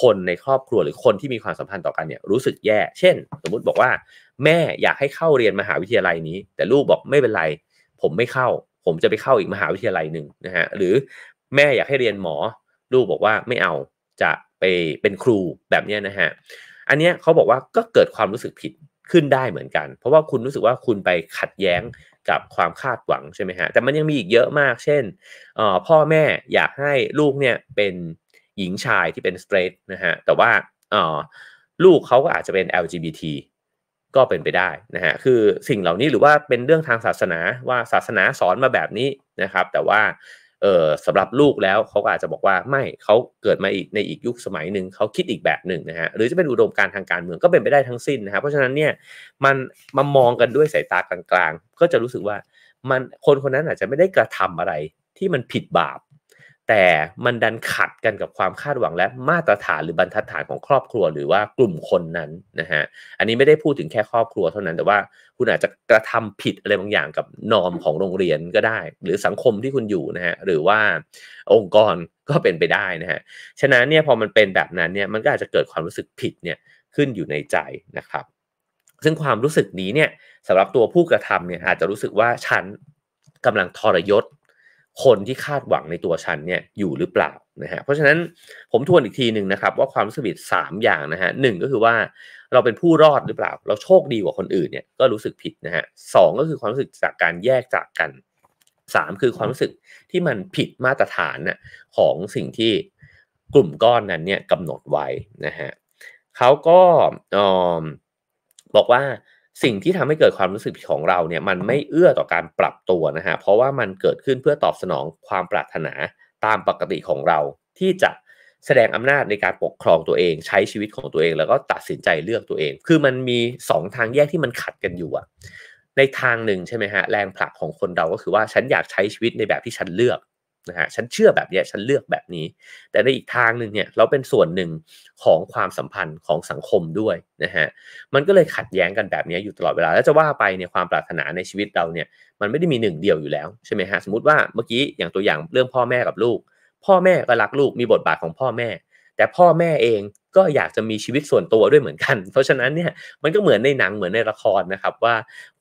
คนในครอบครัวหรือคนที่มีความสัมพันธ์ต่อกันเนี่ยรู้สึกแย่ เช่น สมมุติบอกว่า แม่อยากให้เข้าเรียนมหาวิทยาลัยนี้ แต่ลูกบอกไม่เป็นไรผมไม่เข้า ผมจะไปเข้าอีกมหาวิทยาลัยหนึ่งนะฮะหรือแม่อยากให้เรียนหมอลูกบอกว่าไม่เอาจะไปเป็นครูแบบนี้นะฮะอันนี้เขาบอกว่าก็เกิดความรู้สึกผิดขึ้นได้เหมือนกัน เพราะว่าคุณรู้สึกว่าคุณไปขัดแย้งกับความคาดหวังใช่ไหมฮะแต่มันยังมีอีกเยอะมากเช่นพ่อแม่อยากให้ลูกเนี่ยเป็นหญิงชายที่เป็นสเตรทนะฮะแต่ว่าลูกเขาก็อาจจะเป็น LGBT ก็เป็นไปได้นะฮะคือสิ่งเหล่านี้หรือว่าเป็นเรื่องทางศาสนาว่าศาสนาสอนมาแบบนี้นะครับแต่ว่าเออสำหรับลูกแล้วเขาก็อาจจะบอกว่าไม่เขาเกิดมาอีกในอีกยุคสมัยหนึ่งเขาคิดอีกแบบหนึ่งนะฮะหรือจะเป็นอุดมการทางการเมืองก็เป็นไปได้ทั้งสิ้นนะครับเพราะฉะนั้นเนี่ยมันมามองกันด้วยสายตากลางๆก็จะรู้สึกว่ามันคนคนนั้นอาจจะไม่ได้กระทำอะไรที่มันผิดบาปแต่มันดันขัดกันกับความคาดหวังและมาตรฐานหรือบรรทัดฐานของครอบครัวหรือว่ากลุ่มคนนั้นนะฮะอันนี้ไม่ได้พูดถึงแค่ครอบครัวเท่านั้น แต่ว่าคุณอาจจะกระทำผิดอะไรบางอย่างกับนอมของโรงเรียนก็ได้ หรือสังคมที่คุณอยู่นะฮะหรือว่าองค์กรก็เป็นไปได้นะฮะฉะนั้นเนี่ยพอมันเป็นแบบนั้นเนี่ยมันก็อาจจะเกิดความรู้สึกผิดเนี่ยขึ้นอยู่ในใจนะครับซึ่งความรู้สึกนี้เนี่ยสำหรับตัวผู้กระทำเนี่ยอาจจะรู้สึกว่าฉันกำลังทรยศคนที่คาดหวังในตัวฉันเนี่ยอยู่หรือเปล่านะฮะเพราะฉะนั้นผมทวนอีกทีหนึ่งนะครับ ว่าความรู้สึกผิดสามอย่างนะฮะหนึ่งก็คือว่าเราเป็นผู้รอดหรือเปล่าเราโชคดีกว่าคนอื่นเนี่ยก็รู้สึกผิดนะฮะสองก็คือความรู้สึกจากการแยกจากกันสามคือความรู้สึกที่มันผิดมาตรฐานน่ะของสิ่งที่กลุ่มก้อนนั้นเนี่ยกำหนดไว้นะฮะเขาก็บอกว่าสิ่งที่ทำให้เกิดความรู้สึกของเราเนี่ยมันไม่เอื้อต่อการปรับตัวนะฮะเพราะว่ามันเกิดขึ้นเพื่อตอบสนองความปรารถนาตามปกติของเรา ที่จะแสดงอำนาจในการปกครองตัวเอง ใช้ชีวิตของตัวเอง แล้วก็ตัดสินใจเลือกตัวเอง คือมันมี2ทางแยกที่มันขัดกันอยู่อะในทางหนึ่งใช่ไหมฮะแรงผลักของคนเราก็คือว่าฉันอยากใช้ชีวิตในแบบที่ฉันเลือกนะฮะฉันเชื่อแบบนี้ฉันเลือกแบบนี้ แต่ในอีกทางหนึ่งเนี่ยเราเป็นส่วนหนึ่งของความสัมพันธ์ของสังคมด้วยนะฮะมันก็เลยขัดแย้งกันแบบนี้อยู่ตลอดเวลาแล้ว จะว่าไปเนี่ยความปรารถนาในชีวิตเราเนี่ยมันไม่ได้มีหนึ่งเดียวอยู่แล้วใช่ไหมฮะสมมติว่าเมื่อกี้อย่างตัวอย่างเรื่องพ่อแม่กับลูกพ่อแม่ก็รักลูกมีบทบาทของพ่อแม่ แต่พ่อแม่เองก็อยากจะมีชีวิตส่วนตัวด้วยเหมือนกัน เพราะฉะนั้นเนี่ยมันก็เหมือนในหนังเหมือนในละครนะครับว่า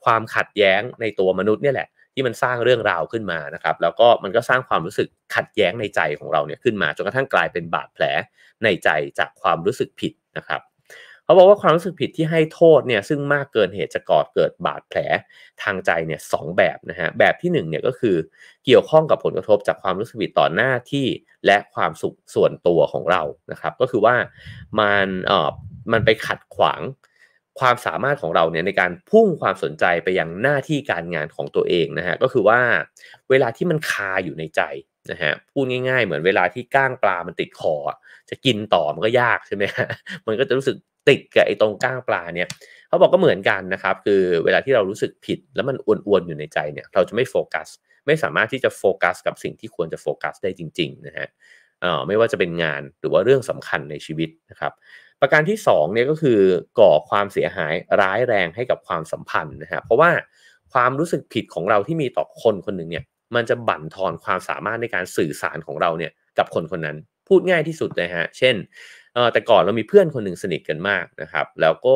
ความขัดแย้งในตัวมนุษย์เนี่ยแหละที่มันสร้างเรื่องราวขึ้นมานะครับแล้วก็มันก็สร้างความรู้สึกขัดแย้งในใจของเราเนี่ยขึ้นมาจนกระทั่งกลายเป็นบาดแผลในใจจากความรู้สึกผิดนะครับเขาบอกว่าความรู้สึกผิดที่ให้โทษเนี่ยซึ่งมากเกินเหตุจะก่อเกิดบาดแผลทางใจเนี่ยสแบบนะฮะแบบที่1เนี่ยก็คือเกี่ยวข้องกับผลกระทบจากความรู้สึกผิดต่อหน้าที่และความสุขส่วนตัวของเรานะครับก็คือว่ามันเอ่อมันไปขัดขวางความสามารถของเราเนี่ยในการพุ่งความสนใจไปยังหน้าที่การงานของตัวเองนะฮะก็คือว่าเวลาที่มันคาอยู่ในใจนะฮะพูดง่ายๆ เหมือนเวลาที่ก้างปลามันติดคอจะกินต่อมันก็ยากใช่ไหมฮะมันก็จะรู้สึกติดกับไอ้ตรงก้างปลาเนี่ยเขาบอกก็เหมือนกันนะครับคือเวลาที่เรารู้สึกผิดแล้วมันอ้วนๆอยู่ในใจเนี่ย เราจะไม่โฟกัส ไม่สามารถที่จะโฟกัส กับสิ่งที่ควรจะโฟกัส ได้จริงๆนะฮะไม่ว่าจะเป็นงานหรือว่าเรื่องสำคัญในชีวิตนะครับประการที่2เนี่ยก็คือก่อความเสียหายร้ายแรงให้กับความสัมพันธ์นะฮะเพราะว่าความรู้สึกผิดของเราที่มีต่อคนคนหนึ่งเนี่ยมันจะบั่นทอนความสามารถในการสื่อสารของเราเนี่ยกับคนคนนั้นพูดง่ายที่สุดนะฮะเช่นแต่ก่อนเรามีเพื่อนคนหนึ่งสนิทกันมากนะครับ แล้วก็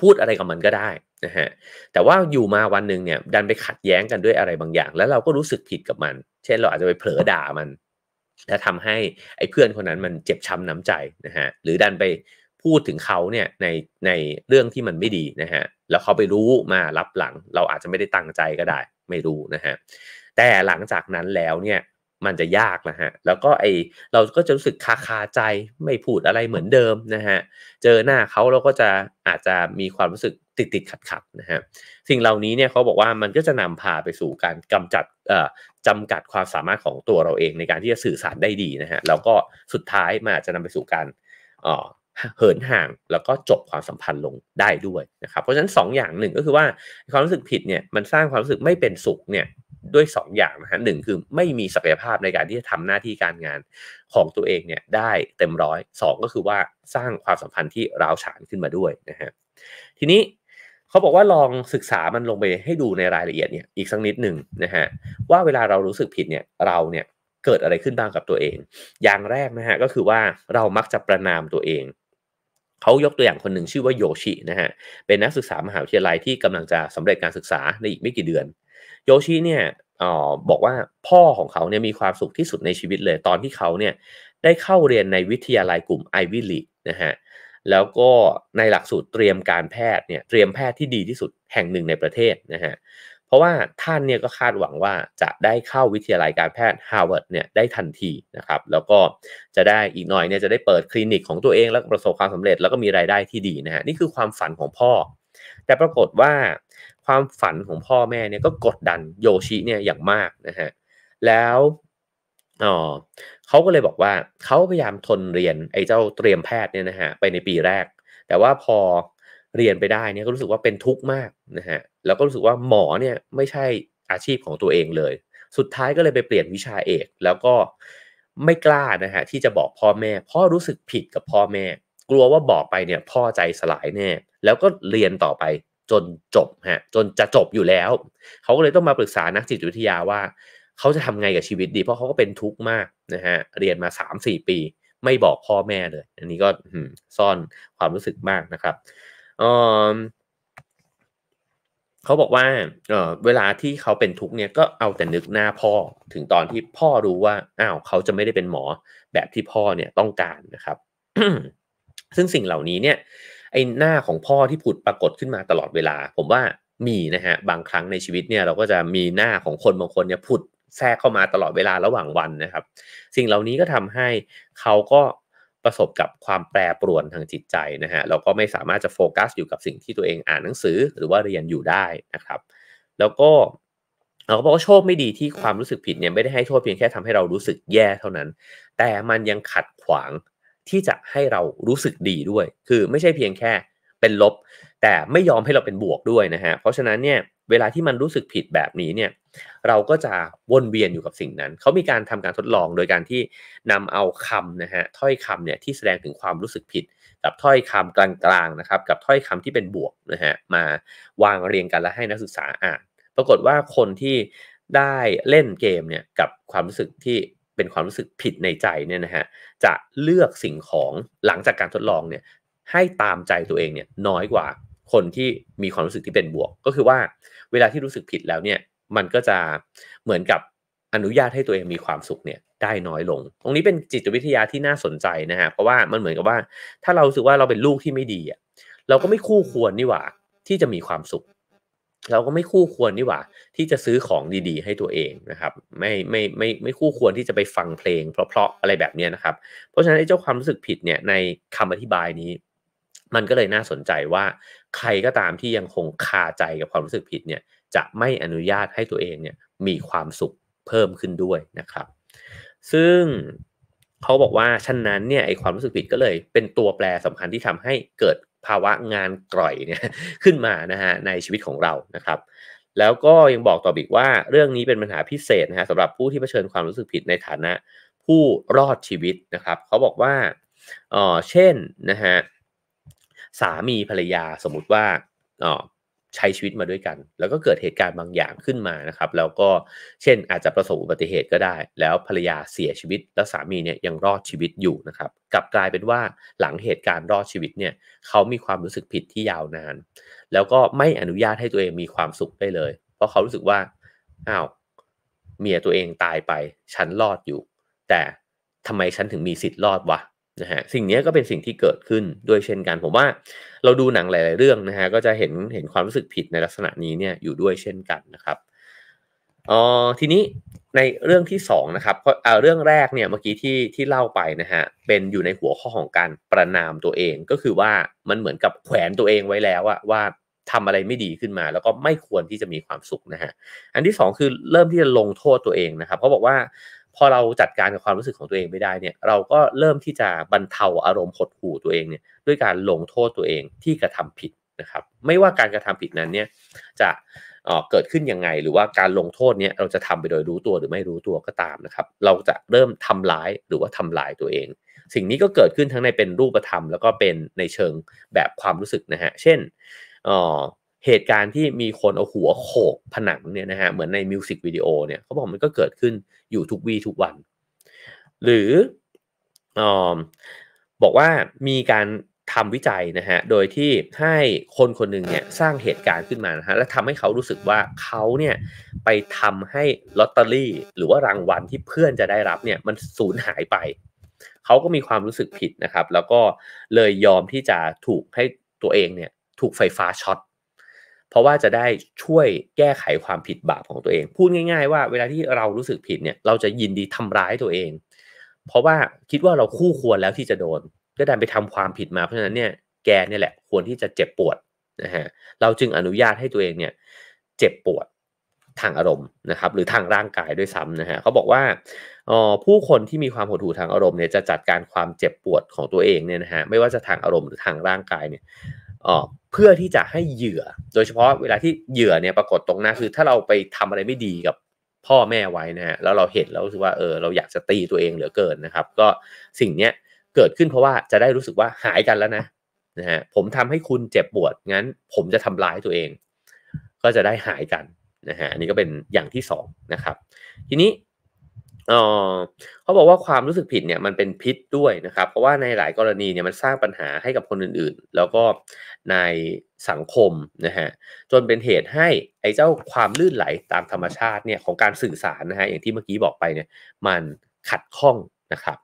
พูดอะไรกับมันก็ได้นะฮะแต่ว่าอยู่มาวันหนึ่งเนี่ยดันไปขัดแย้งกันด้วยอะไรบางอย่าง แล้วเราก็รู้สึกผิดกับมัน เช่นเราอาจจะไปเผลอด่ามันและทำให้ไอ้เพื่อนคนนั้นมันเจ็บช้าน้ำใจนะฮะหรือดันไปพูดถึงเขาเนี่ยในในเรื่องที่มันไม่ดีนะฮะแล้วเขาไปรู้มารับหลังเราอาจจะไม่ได้ตั้งใจก็ได้ไม่รู้นะฮะแต่หลังจากนั้นแล้วเนี่ยมันจะยากนะฮะ แล้วก็ไอเราก็จะรู้สึกคาคาใจไม่พูดอะไรเหมือนเดิมนะฮะ เจอหน้าเขาเราก็จะอาจจะมีความรู้สึกติดติดขัดขัดนะฮะ สิ่งเหล่านี้เนี่ยเขาบอกว่ามันก็จะนำพาไปสู่การกำจัดจำกัดความสามารถของตัวเราเองในการที่จะสื่อสารได้ดีนะฮะ แล้วก็สุดท้ายมันอาจจะนำไปสู่การเหินห่างแล้วก็จบความสัมพันธ์ลงได้ด้วยนะครับ เพราะฉะนั้น2ออย่างหนึ่งก็คือว่าความรู้สึกผิดเนี่ยมันสร้างความรู้สึกไม่เป็นสุขเนี่ยด้วย2อย่างนะฮะหนึ่งคือไม่มีศักยภาพในการที่จะทำหน้าที่การงานของตัวเองเนี่ยได้เต็มร้อยสองก็คือว่าสร้างความสัมพันธ์ที่ร้าวฉานขึ้นมาด้วยนะฮะทีนี้เขาบอกว่าลองศึกษามันลงไปให้ดูในรายละเอียดเนี่ยอีกสักนิดหนึ่งนะฮะว่าเวลาเรารู้สึกผิดเนี่ยเราเนี่ยเกิดอะไรขึ้นบ้างกับตัวเอง อย่างแรกนะฮะก็คือว่าเรามักจะประนามตัวเองเขายกตัวอย่างคนหนึ่งชื่อว่าโยชินะฮะเป็นนักศึกษามหาวิทยาลัยที่กำลังจะสำเร็จการศึกษาในอีกไม่กี่เดือนโยชิเนี่ยออบอกว่าพ่อของเขาเนี่ยมีความสุขที่สุดในชีวิตเลยตอนที่เขาเนี่ยได้เข้าเรียนในวิทยาลัยกลุ่มไอวิลีนะฮะแล้วก็ในหลักสูตรเตรียมการแพทย์เนี่ยเตรียมแพทย์ที่ดีที่สุดแห่งหนึ่งในประเทศนะฮะเพราะว่าท่านเนี่ยก็คาดหวังว่าจะได้เข้าวิทยาลัยการแพทย์ฮาร์วาร์ดเนี่ยได้ทันทีนะครับแล้วก็จะได้อีกหน่อยเนี่ยจะได้เปิดคลินิกของตัวเองแล้วประสบความสำเร็จแล้วก็มีรายได้ที่ดีนะฮะนี่คือความฝันของพ่อ แต่ปรากฏว่าความฝันของพ่อแม่เนี่ยก็กดดันโยชิเนี่ยอย่างมากนะฮะ แล้วอ๋อเขาก็เลยบอกว่าเขาพยายามทนเรียนไอ้เจ้าเตรียมแพทย์เนี่ยนะฮะไปในปีแรก แต่ว่าพอเรียนไปได้เนี่ยก็รู้สึกว่าเป็นทุกข์มากนะฮะ แล้วก็รู้สึกว่าหมอเนี่ยไม่ใช่อาชีพของตัวเองเลย สุดท้ายก็เลยไปเปลี่ยนวิชาเอกแล้วก็ไม่กล้านะฮะที่จะบอกพ่อแม่พ่อรู้สึกผิดกับพ่อแม่ กลัวว่าบอกไปเนี่ยพ่อใจสลายแน่ แล้วก็เรียนต่อไปจนจบฮะ จนจะจบอยู่แล้วเขาก็เลยต้องมาปรึกษานักจิตวิทยาว่าเขาจะทำไงกับชีวิตดี เพราะเขาก็เป็นทุกข์มากนะฮะ เรียนมา 3-4 ปี ไม่บอกพ่อแม่เลย อันนี้ก็ซ่อนความรู้สึกมากนะครับเขาบอกว่าเเวลาที่เขาเป็นทุกข์เนี่ยก็เอาแต่นึกหน้าพ่อถึงตอนที่พ่อรู้ว่าอ้าวเขาจะไม่ได้เป็นหมอแบบที่พ่อเนี่ยต้องการนะครับซึ่งสิ่งเหล่านี้เนี่ยไอ้หน้าของพ่อที่ผุดปรากฏขึ้นมาตลอดเวลา ผมว่ามีนะฮะบางครั้งในชีวิตเนี่ยเราก็จะมีหน้าของคนบางคนเนี่ยผุดแทรกเข้ามาตลอดเวลาระหว่างวันนะครับ สิ่งเหล่านี้ก็ทำให้เขาก็ประสบกับความแปรปรวนทางจิตใจนะฮะเราก็ไม่สามารถจะโฟกัส อยู่กับสิ่งที่ตัวเองอ่านหนังสือ หรือว่าเรียนอยู่ได้นะครับ แล้วก็เราก็บอกว่าโชคไม่ดีที่ความรู้สึกผิดเนี่ยไม่ได้ให้โทษเพียงแค่ทำให้เรารู้สึกแย่เท่านั้น แต่มันยังขัดขวางที่จะให้เรารู้สึกดีด้วย คือไม่ใช่เพียงแค่เป็นลบ แต่ไม่ยอมให้เราเป็นบวกด้วย นะฮะ เพราะฉะนั้นเนี่ย เวลาที่มันรู้สึกผิดแบบนี้เนี่ย เราก็จะวนเวียนอยู่กับสิ่งนั้น เขามีการทำการทดลองโดยการที่นำเอาคำนะฮะถ้อยคำเนี่ยที่แสดงถึงความรู้สึกผิด กับถ้อยคำกลางๆนะครับ กับถ้อยคำที่เป็นบวกนะฮะ มาวางเรียงกันและให้นักศึกษาอ่าน ปรากฏว่าคนที่ได้เล่นเกมเนี่ย กับความรู้สึกที่เป็นความรู้สึกผิดในใจเนี่ยนะฮะจะเลือกสิ่งของหลังจากการทดลองเนี่ยให้ตามใจตัวเองเนี่ยน้อยกว่าคนที่มีความรู้สึกที่เป็นบวก ก็คือว่าเวลาที่รู้สึกผิดแล้วเนี่ยมันก็จะเหมือนกับอนุญาตให้ตัวเองมีความสุขเนี่ยได้น้อยลง ตรงนี้เป็นจิตวิทยาที่น่าสนใจนะฮะเพราะว่ามันเหมือนกับว่าถ้าเราสึกว่าเราเป็นลูกที่ไม่ดีอ่ะเราก็ไม่คู่ควรนี่หว่าที่จะมีความสุขเราก็ไม่คู่ควรนี่หว่าที่จะซื้อของดี ๆ ให้ตัวเองนะครับ ไม่ไม่ไม่ไม่คู่ควรที่จะไปฟังเพลงเพราะๆอะไรแบบนี้นะครับ เพราะฉะนั้นไอ้เจ้าความรู้สึกผิดเนี่ยในคำอธิบายนี้มันก็เลยน่าสนใจว่า ใครก็ตามที่ยังคงคาใจกับความรู้สึกผิดเนี่ย จะไม่อนุญาตให้ตัวเองเนี่ย มีความสุขเพิ่มขึ้นด้วยนะครับ ซึ่งเขาบอกว่าฉะนั้นเนี่ยไอความรู้สึกผิดก็เลยเป็นตัวแปรสำคัญที่ทำให้เกิดภาวะงานกร่อยเนี่ยขึ้นมานะฮะในชีวิตของเรานะครับ แล้วก็ยังบอกต่ออีกว่าเรื่องนี้เป็นปัญหาพิเศษนะฮะสำหรับผู้ที่เผชิญความรู้สึกผิดในฐานะ ผู้รอดชีวิตนะครับ เขาบอกว่าอ๋อเช่นนะฮะสามีภรรยาสมมติว่าออใช้ชีวิตมาด้วยกัน แล้วก็เกิดเหตุการณ์บางอย่างขึ้นมานะครับแล้วก็เช่นอาจจะประสบอุบัติเหตุก็ได้ แล้วภรรยาเสียชีวิตแล้วสามีเนี่ยยังรอดชีวิตอยู่นะครับกลับกลายเป็นว่าหลังเหตุการณ์รอดชีวิตเนี่ยเขามีความรู้สึกผิดที่ยาวนาน แล้วก็ไม่อนุญาตให้ตัวเองมีความสุขได้เลย เพราะเขารู้สึกว่าอ้าวเมียตัวเองตายไปฉันรอดอยู่ แต่ทำไมฉันถึงมีสิทธิ์รอดวะนะฮะสิ่งนี้ก็เป็นสิ่งที่เกิดขึ้นด้วยเช่นกันผมว่าเราดูหนังหลาย ๆเรื่องนะฮะก็จะเห็นเห็นความรู้สึกผิดในลักษณะนี้เนี่ยอยู่ด้วยเช่นกันนะครับออทีนี้ในเรื่องที่2นะครับเพราะเรื่องแรกเนี่ยเมื่อกี้ที่ที่เล่าไปนะฮะเป็นอยู่ในหัวข้อของการประนามตัวเอง ก็คือว่ามันเหมือนกับแขวนตัวเองไว้แล้วอะว่าทำอะไรไม่ดีขึ้นมา แล้วก็ไม่ควรที่จะมีความสุขนะฮะอันที่ 2 คือเริ่มที่จะลงโทษตัวเองนะครับเขาบอกว่าพอเราจัดการกับความรู้สึกของตัวเองไม่ได้เนี่ย เราก็เริ่มที่จะบรรเทาอารมณ์หดหู่ตัวเองเนี่ยด้วยการลงโทษตัวเองที่กระทำผิดนะครับ ไม่ว่าการกระทำผิดนั้นเนี่ยจะเกิดขึ้นยังไง หรือว่าการลงโทษเนี่ยเราจะทำไปโดยรู้ตัวหรือไม่รู้ตัวก็ตามนะครับ เราจะเริ่มทำร้ายหรือว่าทำลายตัวเอง สิ่งนี้ก็เกิดขึ้นทั้งในเป็นรูปธรรม แล้วก็เป็นในเชิงแบบความรู้สึกนะฮะ เช่นออเหตุการณ์ที่มีคนเอาหัวโขกผนังเนี่ยนะฮะ เหมือนในมิวสิกวิดีโอเนี่ยเขาบอกมันก็เกิดขึ้นอยู่ทุกวีทุกวัน หรืออบอกว่ามีการทำวิจัยนะฮะ โดยที่ให้คนคนหนึ่งเนี่ยสร้างเหตุการณ์ขึ้นมานะฮะ และทำให้เขารู้สึกว่าเขาเนี่ยไปทำให้ลอตเตอรี่หรือว่ารางวัลที่เพื่อนจะได้รับเนี่ยมันสูญหายไป เขาก็มีความรู้สึกผิดนะครับ แล้วก็เลยยอมที่จะถูกให้ตัวเองเนี่ยถูกไฟฟ้าช็อตเพราะว่าจะได้ช่วยแก้ไขความผิดบาปของตัวเอง พูดง่าย ๆ ว่าเวลาที่เรารู้สึกผิดเนี่ย เราจะยินดีทำร้ายตัวเอง เพราะว่าคิดว่าเราคู่ควรแล้วที่จะโดน ก็ดันไปทำความผิดมา เพราะฉะนั้นเนี่ย แกเนี่ยแหละควรที่จะเจ็บปวดนะฮะ เราจึงอนุญาตให้ตัวเองเนี่ย เจ็บปวดทางอารมณ์นะครับ หรือทางร่างกายด้วยซ้ำนะฮะเขาบอกว่า ผู้คนที่มีความหดหู่ทางอารมณ์เนี่ยจะจัดการความเจ็บปวดของตัวเองเนี่ยนะฮะ ไม่ว่าจะทางอารมณ์หรือทางร่างกายเนี่ยเพื่อที่จะให้เหยื่อโดยเฉพาะเวลาที่เหยื่อเนี่ยปรากฏตรงหน้าคือถ้าเราไปทำอะไรไม่ดีกับพ่อแม่ไว้นะฮะแล้วเราเห็นแล้วรู้สึกว่าเออเราอยากจะตีตัวเองเหลือเกินนะครับ ก็สิ่งเนี้ยเกิดขึ้นเพราะว่าจะได้รู้สึกว่าหายกันแล้วนะนะฮะผมทำให้คุณเจ็บปวด งั้นผมจะทำร้ายตัวเอง ก็จะได้หายกันนะฮะอันนี้ก็เป็นอย่างที่2นะครับ ทีนี้เ๋อเขาบอกว่าความรู้สึกผิดเนี่ยมันเป็นพิษด้วยนะครับเพราะว่าในหลายกรณีเนี่ยมันสร้างปัญหาให้กับคนอื่นๆ แล้วก็ในสังคมนะฮะจนเป็นเหตุให้ไอ้เจ้าความลื่นไหลตามธรรมชาติเนี่ยของการสื่อสารนะฮะอย่างที่เมื่อกี้บอกไปเนี่ยมันขัดข้องนะครับ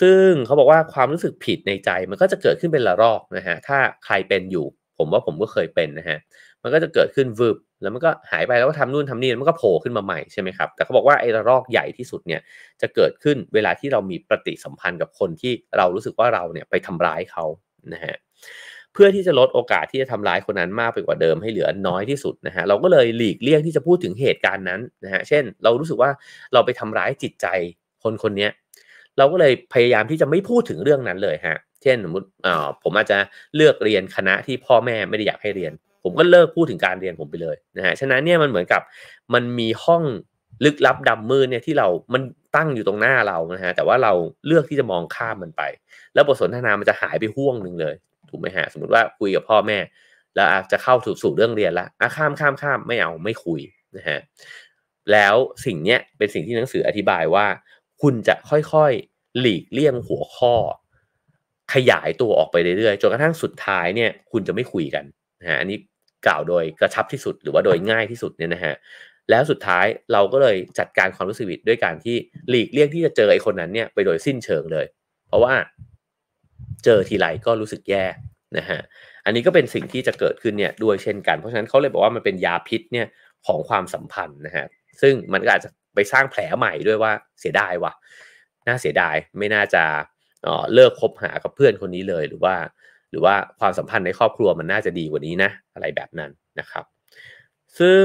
ซึ่งเขาบอกว่าความรู้สึกผิดในใจมันก็จะเกิดขึ้นเป็นละรอกนะฮะถ้าใครเป็นอยู่ผมว่าผมก็เคยเป็นนะฮะมันก็จะเกิดขึ้นวืบแล้วมันก็หายไปแล้วก็ทำนู่นทำนี่แล้วมันก็โผล่ขึ้นมาใหม่ใช่ไหมครับแต่เขาบอกว่าไอ้ระลอกใหญ่ที่สุดเนี่ยจะเกิดขึ้นเวลาที่เรามีปฏิสัมพันธ์กับคนที่เรารู้สึกว่าเราเนี่ยไปทำร้ายเขานะฮะเพื่อที่จะลดโอกาสที่จะทำร้ายคนนั้นมากไปกว่าเดิมให้เหลือน้อยที่สุดนะฮะเราก็เลยหลีกเลี่ยงที่จะพูดถึงเหตุการณ์นั้นนะฮะเช่นเรารู้สึกว่าเราไปทำร้ายจิตใจคนคนนี้เราก็เลยพยายามที่จะไม่พูดถึงเรื่องนั้นเลยฮะเช่นสมมติผมอาจจะเลือกเรียนคณะที่พ่อแม่ไม่ได้อยากให้เรียนผมก็เลิกพูดถึงการเรียนผมไปเลยนะฮะ ฉะนั้นเนี่ยมันเหมือนกับมันมีห้องลึกลับดำมืดเนี่ยที่เรา มันตั้งอยู่ตรงหน้าเรานะฮะ แต่ว่าเราเลือกที่จะมองข้ามมันไป แล้วบทสนทนามันจะหายไปห่วงหนึ่งเลย ถูกไหมฮะ สมมติว่าคุยกับพ่อแม่ แล้วอาจจะเข้าสู่เรื่องเรียนละอ่ะข้ามข้ามข้ามไม่เอาไม่คุยนะฮะ แล้วสิ่งเนี้ยเป็นสิ่งที่หนังสืออธิบายว่า คุณจะค่อยๆหลีกเลี่ยงหัวข้อ ขยายตัวออกไปเรื่อยๆจนกระทั่งสุดท้ายเนี่ย คุณจะไม่คุยกันนะฮะอันนี้กล่าวโดยกระชับที่สุดหรือว่าโดยง่ายที่สุดเนี่ยนะฮะแล้วสุดท้ายเราก็เลยจัดการความรู้สึกผิดด้วยการที่หลีกเลี่ยงที่จะเจอไอ้คนนั้นเนี่ยไปโดยสิ้นเชิงเลย เพราะว่าเจอทีไรก็รู้สึกแย่นะฮะอันนี้ก็เป็นสิ่งที่จะเกิดขึ้นเนี่ยด้วยเช่นกันเพราะฉะนั้นเขาเลยบอกว่ามันเป็นยาพิษเนี่ยของความสัมพันธ์นะฮะซึ่งมันก็อาจจะไปสร้างแผลใหม่ด้วยว่าเสียดายว่ะน่าเสียดายไม่น่าจะเลิกคบหากับเพื่อนคนนี้เลยหรือว่าหรือว่าความสัมพันธ์ในครอบครัวมันน่าจะดีกว่านี้นะอะไรแบบนั้นนะครับ ซึ่ง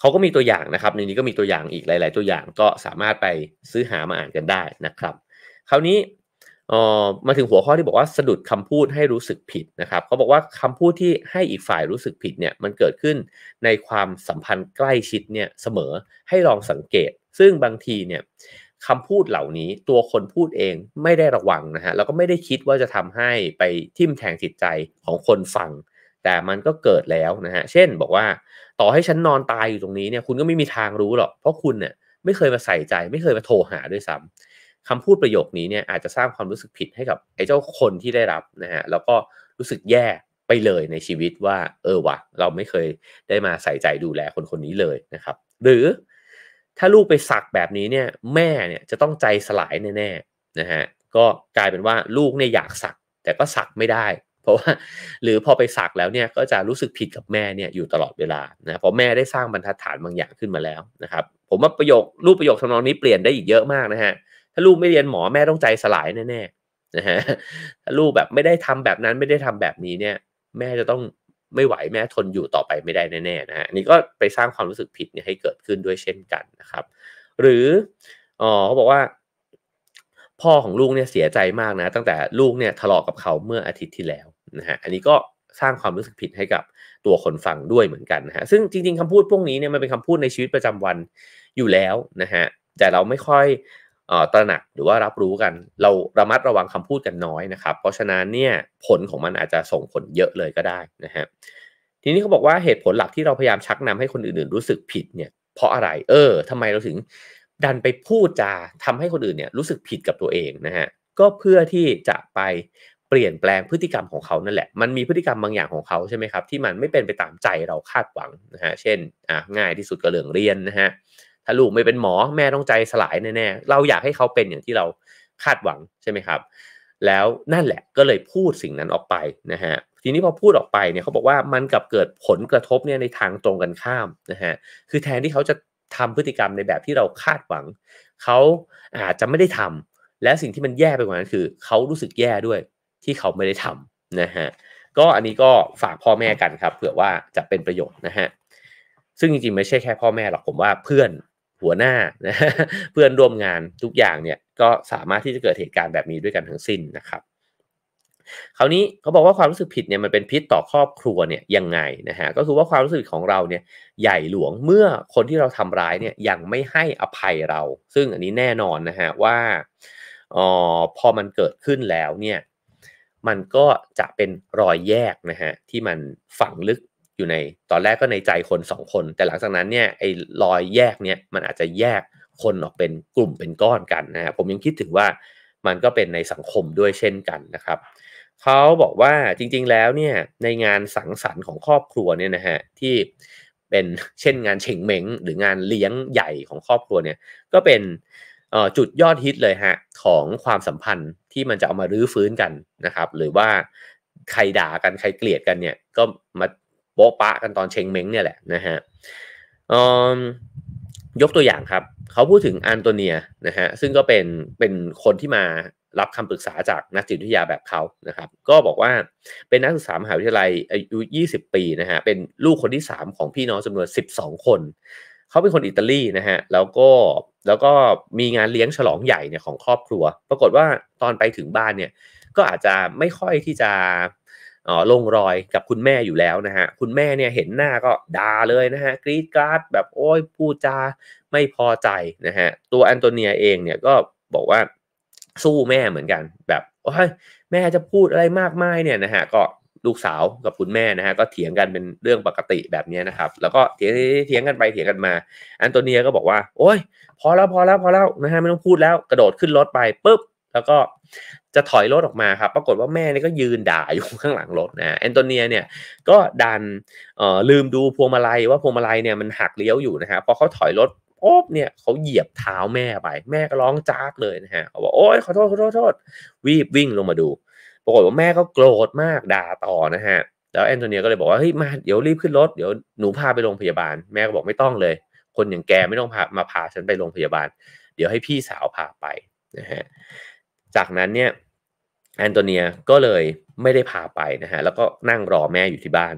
เขาก็มีตัวอย่างนะครับในนี้ก็มีตัวอย่างอีกหลาย ๆ ตัวอย่างก็สามารถไปซื้อหามาอ่านกันได้นะครับ คราวนี้มาถึงหัวข้อที่บอกว่าสะดุดคำพูดให้รู้สึกผิดนะครับเขาบอกว่าคำพูดที่ให้อีกฝ่ายรู้สึกผิดเนี่ยมันเกิดขึ้นในความสัมพันธ์ใกล้ชิดเนี่ยเสมอให้ลองสังเกต ซึ่งบางทีเนี่ยคำพูดเหล่านี้ตัวคนพูดเองไม่ได้ระวังนะฮะแล้วก็ไม่ได้คิดว่าจะทำให้ไปทิ่มแทงจิตใจของคนฟัง แต่มันก็เกิดแล้วนะฮะเช่นบอกว่าต่อให้ฉันนอนตายอยู่ตรงนี้เนี่ยคุณก็ไม่มีทางรู้หรอกเพราะคุณเนี่ยไม่เคยมาใส่ใจไม่เคยมาโทรหาด้วยซ้ำ คำพูดประโยคนี้เนี่ย อาจจะสร้างความรู้สึกผิดให้กับไอ้เจ้าคนที่ได้รับนะฮะแล้วก็รู้สึกแย่ไปเลยในชีวิตว่าเออวะเราไม่เคยได้มาใส่ใจดูแลคนคนนี้เลยนะครับ หรือถ้าลูกไปสักแบบนี้เนี่ย แม่เนี่ยจะต้องใจสลายแน่ๆนะฮะก็กลายเป็นว่าลูกเนี่ยอยากสัก แต่ก็สักไม่ได้ เพราะว่าหรือพอไปสักแล้วเนี่ย ก็จะรู้สึกผิดกับแม่เนี่ยอยู่ตลอดเวลานะเพราะแม่ได้สร้างบรรทัดฐานบางอย่างขึ้นมาแล้วนะครับ ผมว่าประโยคลูกประโยคทำนองนี้เปลี่ยนได้อีกเยอะมากนะฮะถ้าลูกไม่เรียนหมอแม่ต้องใจสลายแน่ๆนะฮะถ้าลูกแบบไม่ได้ทำแบบนั้นไม่ได้ทำแบบนี้เนี่ย แม่จะต้องไม่ไหวแม้ทนอยู่ต่อไปไม่ได้แน่ๆนะฮะนี่ก็ไปสร้างความรู้สึกผิดเนี่ยให้เกิดขึ้นด้วยเช่นกันนะครับ หรืออ๋อเขาบอกว่า พ่อของลูกเนี่ยเสียใจมากนะ ตั้งแต่ลูกเนี่ยทะเลาะกับเขาเมื่ออาทิตย์ที่แล้วนะฮะอันนี้ก็สร้างความรู้สึกผิดให้กับตัวคนฟังด้วยเหมือนกันนะฮะซึ่งจริง ๆ คำพูดพวกนี้เนี่ยมันเป็นคำพูดในชีวิตประจำวันอยู่แล้วนะฮะแต่เราไม่ค่อยตระหนักหรือว่ารับรู้กัน เราระมัดระวังคำพูดกันน้อยนะครับ เพราะฉะนั้นเนี่ยผลของมันอาจจะส่งผลเยอะเลยก็ได้นะฮะทีนี้เขาบอกว่าเหตุผลหลักที่เราพยายามชักนำให้คนอื่น ๆรู้สึกผิดเนี่ย เพราะอะไรเออ ทำไมเราถึงดันไปพูดจาทำให้คนอื่นเนี่ยรู้สึกผิดกับตัวเองนะฮะก็เพื่อที่จะไปเปลี่ยนแปลงพฤติกรรมของเขานั่นแหละมันมีพฤติกรรมบางอย่างของเขาใช่ไหมครับที่มันไม่เป็นไปตามใจเราคาดหวังนะฮะเช่นอ่ะง่ายที่สุดก็เรื่องเรียนนะฮะถ้าลูกไม่เป็นหมอแม่ต้องใจสลายแน่ๆเราอยากให้เขาเป็นอย่างที่เราคาดหวังใช่ไหมครับแล้วนั่นแหละก็เลยพูดสิ่งนั้นออกไปนะฮะทีนี้พอพูดออกไปเนี่ยเขาบอกว่ามันกับเกิดผลกระทบเนี่ยในทางตรงกันข้ามนะฮะคือแทนที่เขาจะทำพฤติกรรมในแบบที่เราคาดหวัง เขาอาจจะไม่ได้ทำและสิ่งที่มันแย่ไปกว่านั้นคือ เขารู้สึกแย่ด้วยที่เขาไม่ได้ทำนะฮะก็อันนี้ก็ฝากพ่อแม่กันครับเผื่อว่าจะเป็นประโยชน์นะฮะซึ่งจริงๆไม่ใช่แค่พ่อแม่หรอกผมว่าเพื่อนหัวหน้าเพื่อนร่วมงานทุกอย่างเนี่ยก็สามารถที่จะเกิดเหตุการณ์แบบนี้ด้วยกันทั้งสิ้นนะครับคราวนี้เขาบอกว่าความรู้สึกผิดเนี่ยมันเป็นพิษต่อครอบครัวเนี่ยยังไงนะฮะก็คือว่าความรู้สึกของเราเนี่ยใหญ่หลวงเมื่อคนที่เราทำร้ายเนี่ยยังไม่ให้อภัยเรา ซึ่งอันนี้แน่นอนนะฮะว่าอ๋อพอมันเกิดขึ้นแล้วเนี่ยมันก็จะเป็นรอยแยกนะฮะที่มันฝังลึกอยู่ในตอนแรกก็ในใจคนสองคน แต่หลังจากนั้นเนี่ยไอ้รอยแยกเนี่ยมันอาจจะแยกคนออกเป็นกลุ่มเป็นก้อนกันนะับผมยังคิดถึงว่ามันก็เป็นในสังคมด้วยเช่นกันนะครับเขาบอกว่าจริงๆแล้วเนี่ยในงานสังสรรค์ของครอบครัวเนี่ยนะฮะที่เป็นเช่นงานเ่งเหม้งหรืองานเลี้ยงใหญ่ของครอบครัวเนี่ยก็เป็นจุดยอดฮิตเลยฮะของความสัมพันธ์ที่มันจะเอามารื้อฟื้นกันนะครับ หรือว่าใครด่ากันใครเกลียดกันเนี่ยก็มาโป๊ะปะกันตอนเชงเม้งเนี่ยแหละนะฮะยกตัวอย่างครับ เขาพูดถึงอันโตเนียนะฮะซึ่งก็เป็นเป็นคนที่มารับคำปรึกษาจากนักจิตวิทยาแบบเขานะครับ ก็บอกว่าเป็นนักศึกษามหาวิทยาลัยอายุ 20 ปีนะฮะ เป็นลูกคนที่ 3 ของพี่น้องจำนวน12 คน เขาเป็นคนอิตาลีนะฮะแล้วก็แล้วก็มีงานเลี้ยงฉลองใหญ่เนี่ยของครอบครัว ปรากฏว่าตอนไปถึงบ้านเนี่ยก็อาจจะไม่ค่อยที่จะออ๋ลงรอยกับคุณแม่อยู่แล้วนะฮะคุณแม่เนี่ยเห็นหน้าก็ด่าเลยนะฮะกรีดกราดแบบโอ้ยพูดจาไม่พอใจนะฮะตัวแอนโตเนียเองเนี่ยก็บอกว่าสู้แม่เหมือนกัน แบบโอ้ยแม่จะพูดอะไรมากมายเนี่ยนะฮะก็ลูกสาวกับคุณแม่นะฮะก็เถียงกันเป็นเรื่องปกติแบบนี้นะครับแล้วก็เถียงเถียงกันไปเถียงกันมาแอนโตเนียก็บอกว่าโอ้ยพอแล้วพอแล้วพอแล้วนะฮะไม่ต้องพูดแล้วกระโดดขึ้นรถไปปุ๊บแล้วก็จะถอยรถออกมาครับปรากฏว่าแม่เนี่ยก็ยืนด่าอยู่ข้างหลังรถนะแอนโตเนียเนี่ยก็ดันลืมดูพวงมาลัยว่าพวงมาลัยเนี่ยมันหักเลี้ยวอยู่นะฮะพอเขาถอยรถโอ๊บเนี่ยเขาเหยียบเท้าแม่ไป แม่ก็ร้องจากเลยนะฮะเขาบอกโอ๊ยขอโทษขอโทษโทษวีบวิ่งลงมาดู ปรากฏว่าแม่ก็โกรธมากด่าต่อนะฮะแล้วแอนโทเนียก็เลยบอกว่าเฮ้ยมาเดี๋ยวรีบขึ้นรถเดี๋ยวหนูพาไปโรงพยาบาล แม่ก็บอกไม่ต้องเลยคนอย่างแกไม่ต้องพามาพาฉันไปโรงพยาบาล เดี๋ยวให้พี่สาวพาไปนะฮะจากนั้นเนี่ยแอนโทเนียก็เลยไม่ได้พาไปนะฮะแล้วก็นั่งรอแม่อยู่ที่บ้าน